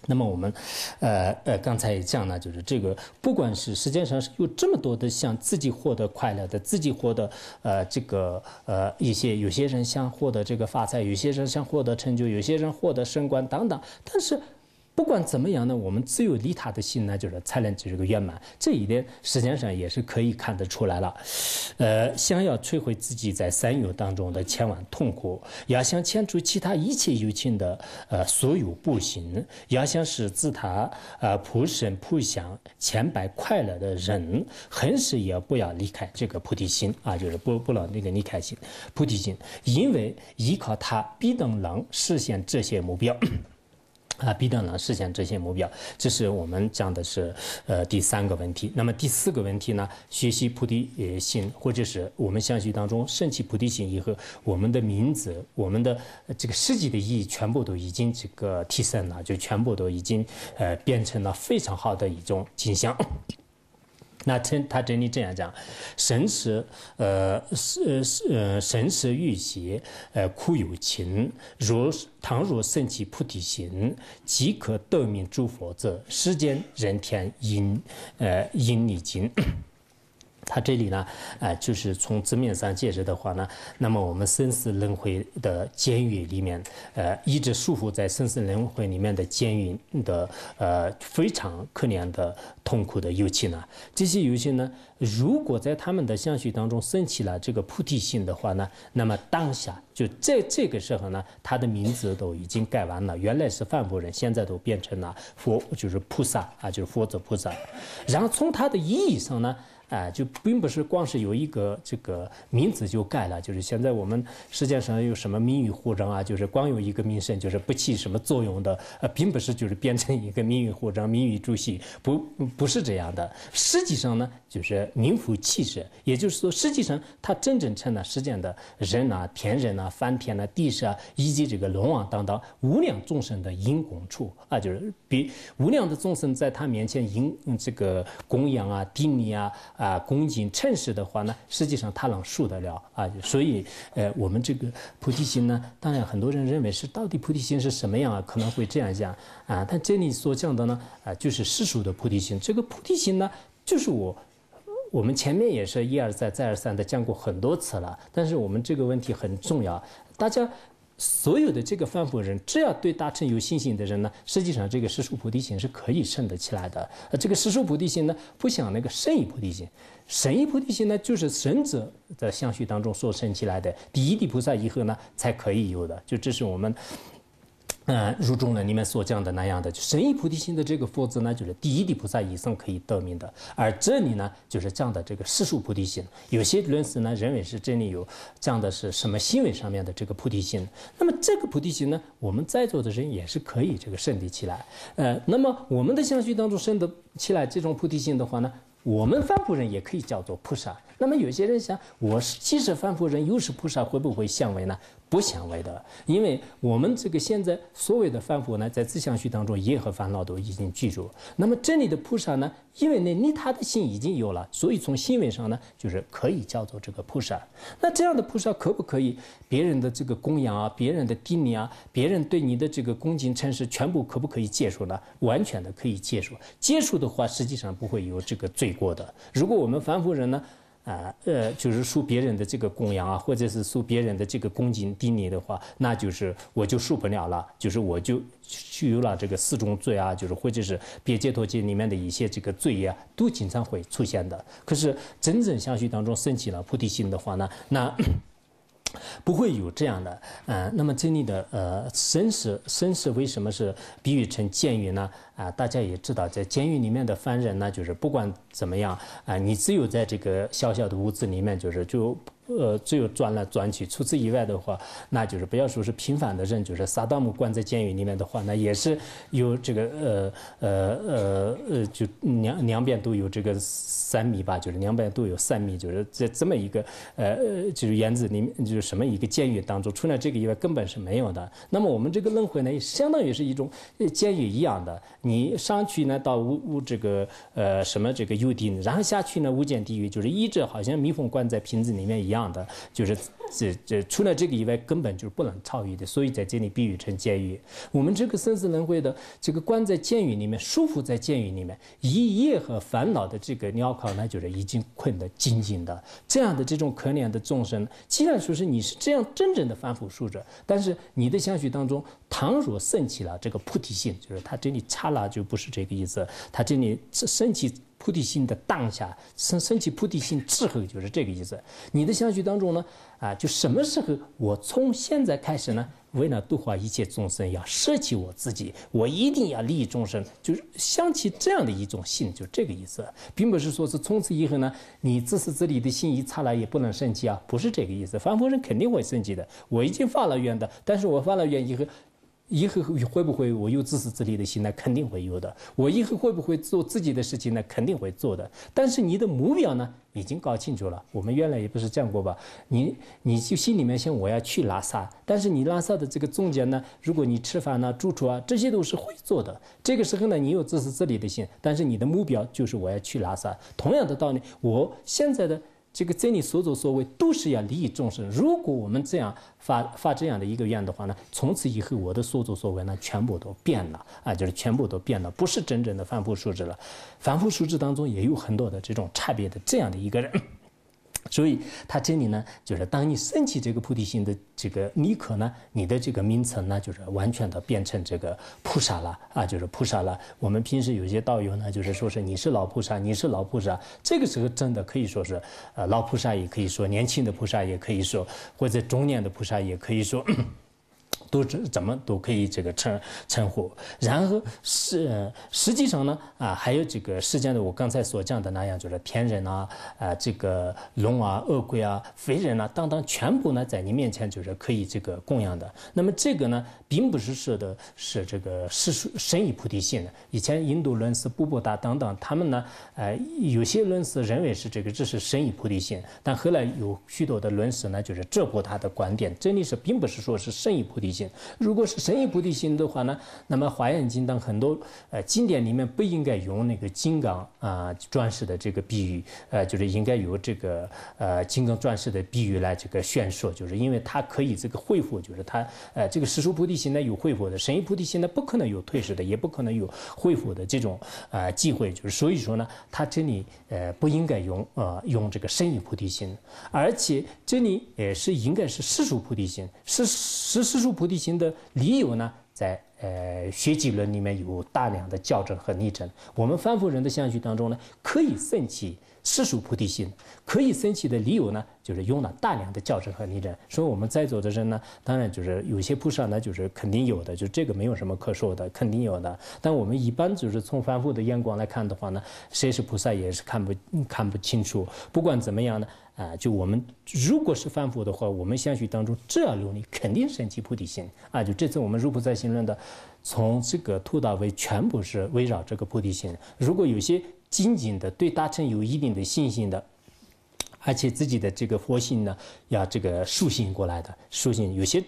那么我们，呃呃，刚才也讲呢，就是这个，不管是世界上是有这么多的想自己获得快乐的，自己获得呃这个呃一些有些人想获得这个发财，有些人想获得成就，有些人获得升官等等，但是。不管怎么样呢，我们只有离他的心呢，就是才能这个圆满。这一点实际上也是可以看得出来了。呃，想要摧毁自己在三有当中的千万痛苦，要想迁除其他一切有情的呃所有不幸，要想使自他呃普生普享千百快乐的人，很是也不要离开这个菩提心啊，就是不不让那个离开心菩提心，因为依靠它必定能实现这些目标。啊，必定能实现这些目标。这是我们讲的是呃第三个问题。那么第四个问题呢？学习菩提心，或者是我们相信当中升起菩提心以后，我们的名字，我们的这个实际的意义，全部都已经这个提升了，就全部都已经呃变成了非常好的一种景象。那真他真的这样讲，神识呃是是呃神死欲邪，呃苦有情。如倘若生起菩提心，即可得名诸佛者，世间人天应呃应你经。他这里呢，呃，就是从字面上解释的话呢，那么我们生死轮回的监狱里面，呃，一直束缚在生死轮回里面的监狱的呃非常可怜的痛苦的有情呢，这些有情呢，如果在他们的相续当中升起了这个菩提心的话呢，那么当下就在这个时候呢，他的名字都已经改完了，原来是梵夫人，现在都变成了佛，就是菩萨啊，就是佛子菩萨。然后从他的意义上呢。啊，就并不是光是有一个这个名字就盖了，就是现在我们世界上有什么名誉护长啊？就是光有一个名声，就是不起什么作用的。呃，[laughs] 并不是就是变成一个名誉护长、名誉主席，不不是这样的。实际上呢，就是名副其实。也就是说，实际上他真正成了世间的人呐、天人呐、梵天呐、地啊，以及这个龙王等等无量众生的因供处啊，就是比无量的众生在他面前因这个供养啊、定力啊。啊，恭敬称势的话呢，实际上他能受得了啊，所以，呃，我们这个菩提心呢，当然很多人认为是到底菩提心是什么样啊，可能会这样讲啊，但这里所讲的呢，啊，就是世俗的菩提心。这个菩提心呢，就是我，我们前面也是一而再、再而三的讲过很多次了，但是我们这个问题很重要，大家。所有的这个凡夫人，只要对大乘有信心的人呢，实际上这个十数菩提心是可以生得起来的。呃，这个十数菩提心呢，不像那个神一菩提心，神一菩提心呢，就是神子在相续当中所生起来的第一地菩萨以后呢，才可以有的。就这是我们。嗯，如中呢，你们所讲的那样的，就意菩提心的这个佛子呢，就是第一的菩萨以上可以得名的。而这里呢，就是讲的这个世俗菩提心。有些论师呢认为是这里有讲的是什么行为上面的这个菩提心。那么这个菩提心呢，我们在座的人也是可以这个生得起来。呃，那么我们的相续当中生得起来这种菩提心的话呢，我们凡夫人也可以叫做菩萨。那么有些人想，我是既是凡夫人又是菩萨，会不会相违呢？不想为的，因为我们这个现在所谓的凡夫呢，在自相续当中耶和烦恼都已经记住。那么这里的菩萨呢，因为你他的心已经有了，所以从行为上呢，就是可以叫做这个菩萨。那这样的菩萨可不可以别人的这个供养啊、别人的叮咛啊、别人对你的这个恭敬称是全部可不可以接受呢？完全的可以接受。接受的话，实际上不会有这个罪过的。如果我们凡夫人呢？啊，呃，就是受别人的这个供养啊，或者是受别人的这个恭敬、顶礼的话，那就是我就受不了了，就是我就就有了这个四种罪啊，就是或者是别解脱界里面的一些这个罪业，都经常会出现的。可是真正相续当中生起了菩提心的话呢，那。不会有这样的，呃，那么这里的呃生死生死为什么是比喻成监狱呢？啊，大家也知道，在监狱里面的犯人呢，就是不管怎么样啊，你只有在这个小小的屋子里面，就是就。呃，只有转来转去。除此以外的话，那就是不要说是平凡的人，就是萨达姆关在监狱里面的话，那也是有这个呃呃呃呃，就两两边都有这个三米吧，就是两边都有三米，就是在这么一个呃就是院子里面就是什么一个监狱当中。除了这个以外，根本是没有的。那么我们这个轮回呢，也相当于是一种监狱一样的。你上去呢到无五这个呃什么这个幽地，然后下去呢无间地狱，就是一直好像蜜蜂关在瓶子里面一样。样的就是这这除了这个以外，根本就是不能超越的。所以在这里比喻成监狱。我们这个生死轮回的这个关在监狱里面，束缚在监狱里面，一夜和烦恼的这个尿铐呢，就是已经困得紧紧的。这样的这种可怜的众生，既然说是你是这样真正的反复受着，但是你的相续当中，倘若升起了这个菩提心，就是他这里差了，就不是这个意思。他这里升起。菩提心的当下生升起菩提心之后，就是这个意思。你的相续当中呢，啊，就什么时候我从现在开始呢，为了度化一切众生，要舍弃我自己，我一定要利益众生，就是想起这样的一种心，就这个意思。并不是说是从此以后呢，你自私自利的心一刹那也不能升起啊，不是这个意思。凡夫人肯定会升起的，我已经发了愿的，但是我发了愿以后。以后会不会我有自私自利的心那肯定会有的。我以后会不会做自己的事情呢？肯定会做的。但是你的目标呢，已经搞清楚了。我们原来也不是这样过吧？你你就心里面想我要去拉萨，但是你拉萨的这个中间呢，如果你吃饭呢、住处啊，这些都是会做的。这个时候呢，你有自私自利的心，但是你的目标就是我要去拉萨。同样的道理，我现在的。这个在你所作所为都是要利益众生。如果我们这样发发这样的一个愿的话呢，从此以后我的所作所为呢，全部都变了啊，就是全部都变了，不是真正的凡夫俗子了。凡夫俗子当中也有很多的这种差别的这样的一个人。所以，他这里呢，就是当你升起这个菩提心的这个尼可呢，你的这个名称呢，就是完全的变成这个菩萨了啊，就是菩萨了。我们平时有些道友呢，就是说是你是老菩萨，你是老菩萨，这个时候真的可以说是，呃，老菩萨也可以说，年轻的菩萨也可以说，[clears throat] 或者中年的菩萨也可以说。[clears throat] [laughs] 都怎怎么都可以这个称称呼，然后是实际上呢啊，还有这个世间的我刚才所讲的那样，就是天人啊，啊这个龙啊、鳄龟啊、肥人啊等等，全部呢在你面前就是可以这个供养的。那么这个呢，并不是说的是这个是神异菩提心的。以前印度论是波波达等等他们呢，呃，有些论是认为是这个这是神异菩提心，但后来有许多的论师呢，就是这驳他的观点，真的是并不是说是神异菩提。如果是神意菩提心的话呢，那么华严经》当很多呃经典里面不应该用那个金刚啊钻石的这个比喻，呃就是应该由这个呃金刚钻石的比喻来这个宣说，就是因为它可以这个会佛，就是它呃这个世俗菩提心呢有会佛的，神意菩提心呢不可能有退失的，也不可能有会佛的这种呃机会，就是所以说呢，它这里呃不应该用呃用这个神意菩提心，而且这里也是应该是世俗菩提心，是是世俗。菩提心的理由呢，在呃《学记论》里面有大量的校正和例证，我们凡夫人的相续当中呢，可以分析。是属菩提心，可以升起的理由呢，就是用了大量的教程和例证。所以我们在座的人呢，当然就是有些菩萨呢，就是肯定有的，就这个没有什么可说的，肯定有的。但我们一般就是从凡夫的眼光来看的话呢，谁是菩萨也是看不看不清楚。不管怎么样呢，啊，就我们如果是凡夫的话，我们相续当中这样流你，肯定升起菩提心啊。就这次我们入菩萨行论的，从这个吐到为全部是围绕这个菩提心。如果有些紧紧的对大乘有一定的信心的，而且自己的这个佛性呢，要这个树性过来的树性。有些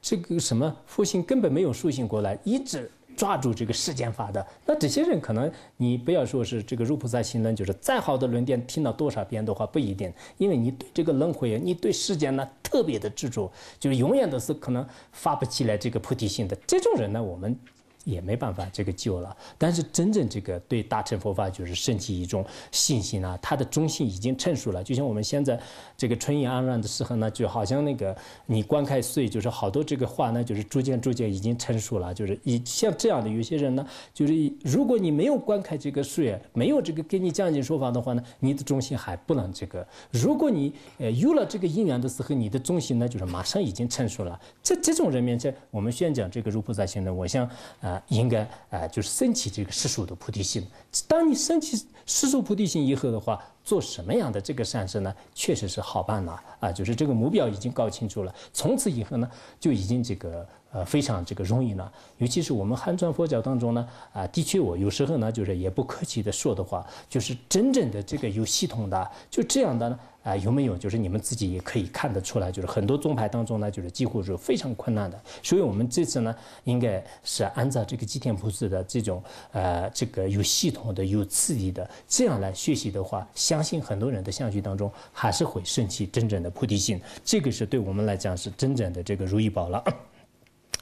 这个什么佛性根本没有树性过来，一直抓住这个世间法的。那这些人可能你不要说是这个入菩萨行人，就是再好的论点听到多少遍的话不一定，因为你对这个轮回、你对世间呢特别的执着，就永远都是可能发不起来这个菩提心的。这种人呢，我们。也没办法，这个救了。但是真正这个对大乘佛法就是升起一种信心啊，他的忠心已经成熟了。就像我们现在这个春意盎然的时候呢，就好像那个你观看岁，就是好多这个话呢，就是逐渐逐渐已经成熟了。就是以像这样的有些人呢，就是如果你没有观看这个岁，没有这个给你讲解说法的话呢，你的忠心还不能这个。如果你呃有了这个因缘的时候，你的忠心呢，就是马上已经成熟了。这这种人面前，我们宣讲这个入菩萨行呢，我想啊。应该啊，就是升起这个世俗的菩提心。当你升起世俗菩提心以后的话，做什么样的这个善事呢？确实是好办了啊，就是这个目标已经搞清楚了。从此以后呢，就已经这个。呃，非常这个容易呢，尤其是我们汉传佛教当中呢，啊，的确我有时候呢，就是也不客气的说的话，就是真正的这个有系统的，就这样的呢，啊，有没有？就是你们自己也可以看得出来，就是很多宗派当中呢，就是几乎是非常困难的。所以，我们这次呢，应该是按照这个基田菩萨的这种，呃，这个有系统的、有次第的这样来学习的话，相信很多人的相续当中还是会升起真正的菩提心，这个是对我们来讲是真正的这个如意宝了。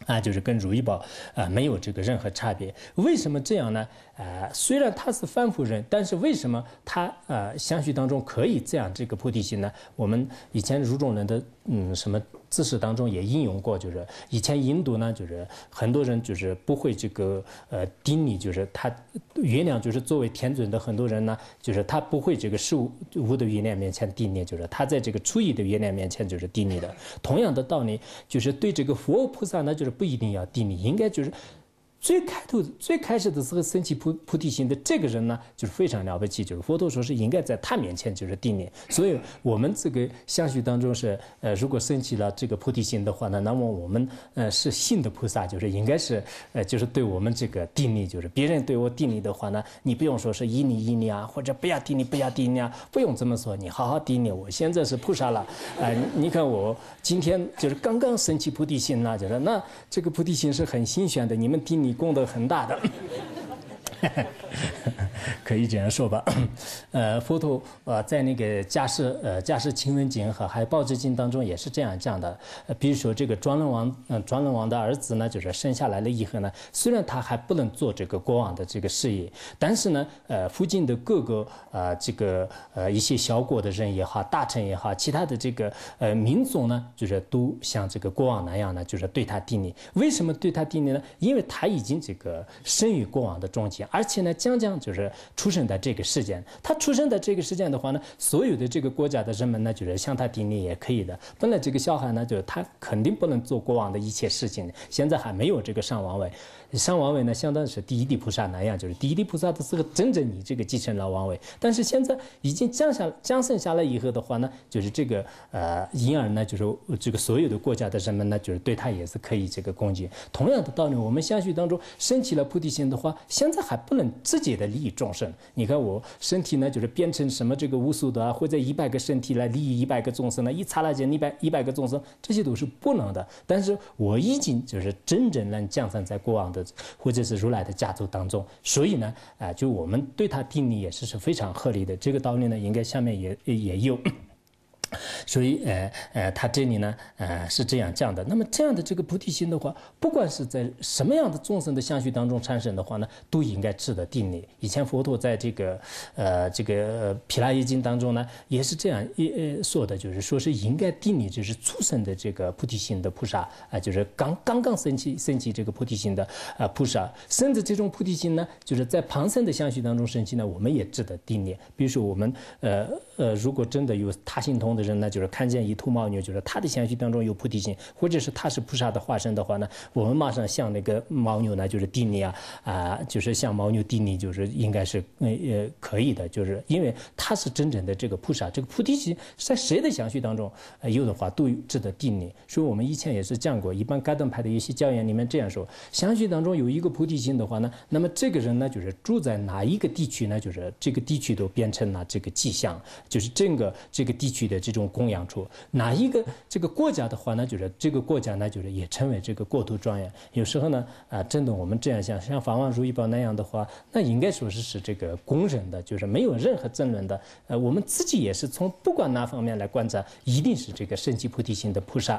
啊，就是跟如意宝啊没有这个任何差别。为什么这样呢？啊，虽然他是凡夫人，但是为什么他啊相续当中可以这样这个菩提心呢？我们以前如众人的嗯什么。知识当中也应用过，就是以前印度呢，就是很多人就是不会这个呃定力，就是他月亮就是作为天尊的很多人呢，就是他不会这个事物物的月亮面前定力，就是他在这个初一的月亮面前就是定力的。同样的道理，就是对这个佛菩萨呢，就是不一定要定力，应该就是。最开头最开始的时候升起菩菩提心的这个人呢，就是非常了不起，就是佛陀说是应该在他面前就是定力，所以我们这个相续当中是，呃，如果升起了这个菩提心的话呢，那么我们呃是信的菩萨，就是应该是，呃，就是对我们这个定力，就是别人对我定力的话呢，你不用说是依你依你啊，或者不要定你不要定你啊，不用这么说，你好好定你，我。现在是菩萨了，啊，你看我今天就是刚刚升起菩提心呢，就是那这个菩提心是很新鲜的，你们定你。供的很大的。[laughs] 可以这样说吧，[coughs] 呃，佛陀呃在那个《家世》呃《家世清文经》和还有《报知经》当中也是这样讲的，呃，比如说这个庄论王嗯庄论王的儿子呢，就是生下来了以后呢，虽然他还不能做这个国王的这个事业，但是呢，呃，附近的各个呃这个呃一些小国的人也好，大臣也好，其他的这个呃民族呢，就是都像这个国王那样呢，就是对他定礼。为什么对他定礼呢？因为他已经这个生于国王的中间，而且呢，将将就是出生在这个时间。他出生在这个时间的话呢，所有的这个国家的人们呢，就是向他顶礼也可以的。本来这个小孩呢，就是他肯定不能做国王的一切事情现在还没有这个上王位。上王位呢，相当于是第一地菩萨那样，就是第一地菩萨的这个真正你这个继承了王位。但是现在已经降下降生下来以后的话呢，就是这个呃婴儿呢，就是这个所有的国家的人们呢，就是对他也是可以这个攻击。同样的道理，我们相续当中升起了菩提心的话，现在还不能直接的利益众生。你看我身体呢，就是变成什么这个无数的啊，或者一百个身体来利益一百个众生呢？一刹那间一百一百个众生，这些都是不能的。但是我已经就是真正能降生在过往的。或者是如来的家族当中，所以呢，啊，就我们对他定义也是是非常合理的。这个道理呢，应该下面也也有。所以，呃，呃，他这里呢，呃，是这样讲的。那么，这样的这个菩提心的话，不管是在什么样的众生的相续当中产生的话呢，都应该值得定力。以前佛陀在这个，呃，这个《毗拉耶经》当中呢，也是这样一说的，就是说是应该定力，就是畜生的这个菩提心的菩萨啊，就是刚刚刚升起升起这个菩提心的啊菩萨，甚至这种菩提心呢，就是在旁生的相续当中升起呢，我们也值得定力。比如说我们，呃，呃，如果真的有他心通的。人呢，就是看见一头牦牛，就是他的相序当中有菩提心，或者是他是菩萨的化身的话呢，我们马上向那个牦牛呢，就是定力啊啊，就是向牦牛定力，就是应该是呃也可以的，就是因为他是真正的这个菩萨，这个菩提心在谁的相序当中有的话，都值得定力。所以我们以前也是讲过，一般该当派的一些教言里面这样说：相序当中有一个菩提心的话呢，那么这个人呢，就是住在哪一个地区呢？就是这个地区都变成了这个迹象，就是整个这个地区的这。一种供养处，哪一个这个国家的话呢？就是这个国家呢，就是也成为这个过土庄严。有时候呢，啊，真的我们这样想，像法王如意宝那样的话，那应该说是是这个公认的，就是没有任何争论的。呃，我们自己也是从不管哪方面来观察，一定是这个圣级菩提心的菩萨。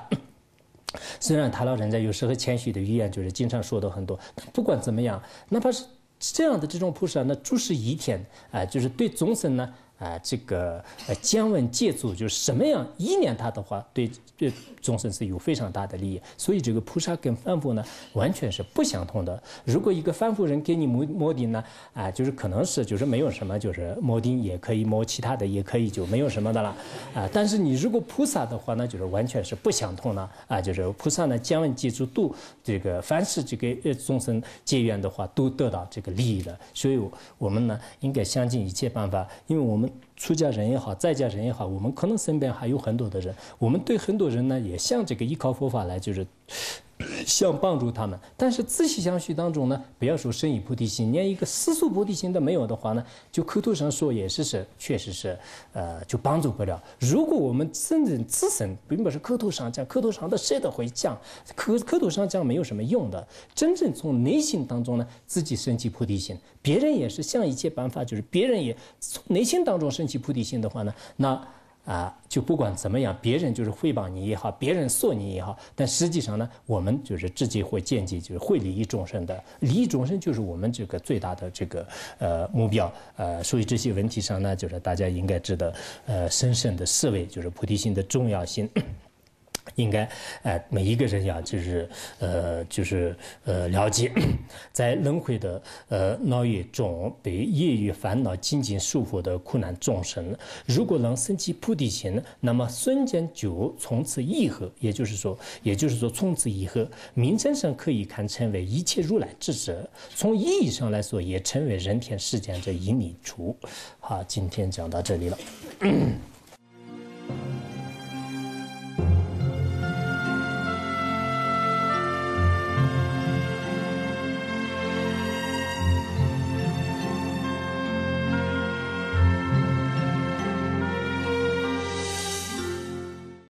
[coughs] 虽然他老人家有时候谦虚的语言，就是经常说的很多。不管怎么样，哪怕是这样的这种菩萨，那诸事一天啊，就是对众生呢。啊，这个呃，姜文借助就是什么样依恋他的话，对对。众生是有非常大的利益，所以这个菩萨跟凡夫呢，完全是不相通的。如果一个凡夫人给你摸摸顶呢，啊，就是可能是就是没有什么，就是摸顶也可以摸其他的，也可以就没有什么的了，啊。但是你如果菩萨的话呢，就是完全是不相通的，啊，就是菩萨呢，将记住度，这个凡是这个众生结缘的话，都得到这个利益的。所以，我们呢，应该想尽一切办法，因为我们。出家人也好，在家人也好，我们可能身边还有很多的人，我们对很多人呢，也像这个依靠佛法来，就是。想帮助他们，但是自细相续当中呢，不要说生意菩提心，连一个思索菩提心都没有的话呢，就口头上说也是是，确实是，呃，就帮助不了。如果我们真正自身并不是口头上讲，口头上的谁都会讲，口口头上讲没有什么用的。真正从内心当中呢，自己升起菩提心，别人也是想一切办法，就是别人也从内心当中升起菩提心的话呢，那。啊，就不管怎么样，别人就是诽谤你也好，别人说你也好，但实际上呢，我们就是自己或间接就是会利益众生的，利益众生就是我们这个最大的这个呃目标呃，所以这些问题上呢，就是大家应该值得呃深深的思维，就是菩提心的重要性。应该，哎，每一个人呀，就是，呃，就是，呃，了解，[clears throat] 在轮回的，呃，闹业中被业余烦恼紧紧束缚的苦难众生，如果能升起菩提心，那么瞬间就从此愈合。也就是说，也就是说，从此以后，名称上可以看成为一切如来之者，从意义上来说，也成为人天世间这一米主。好，今天讲到这里了。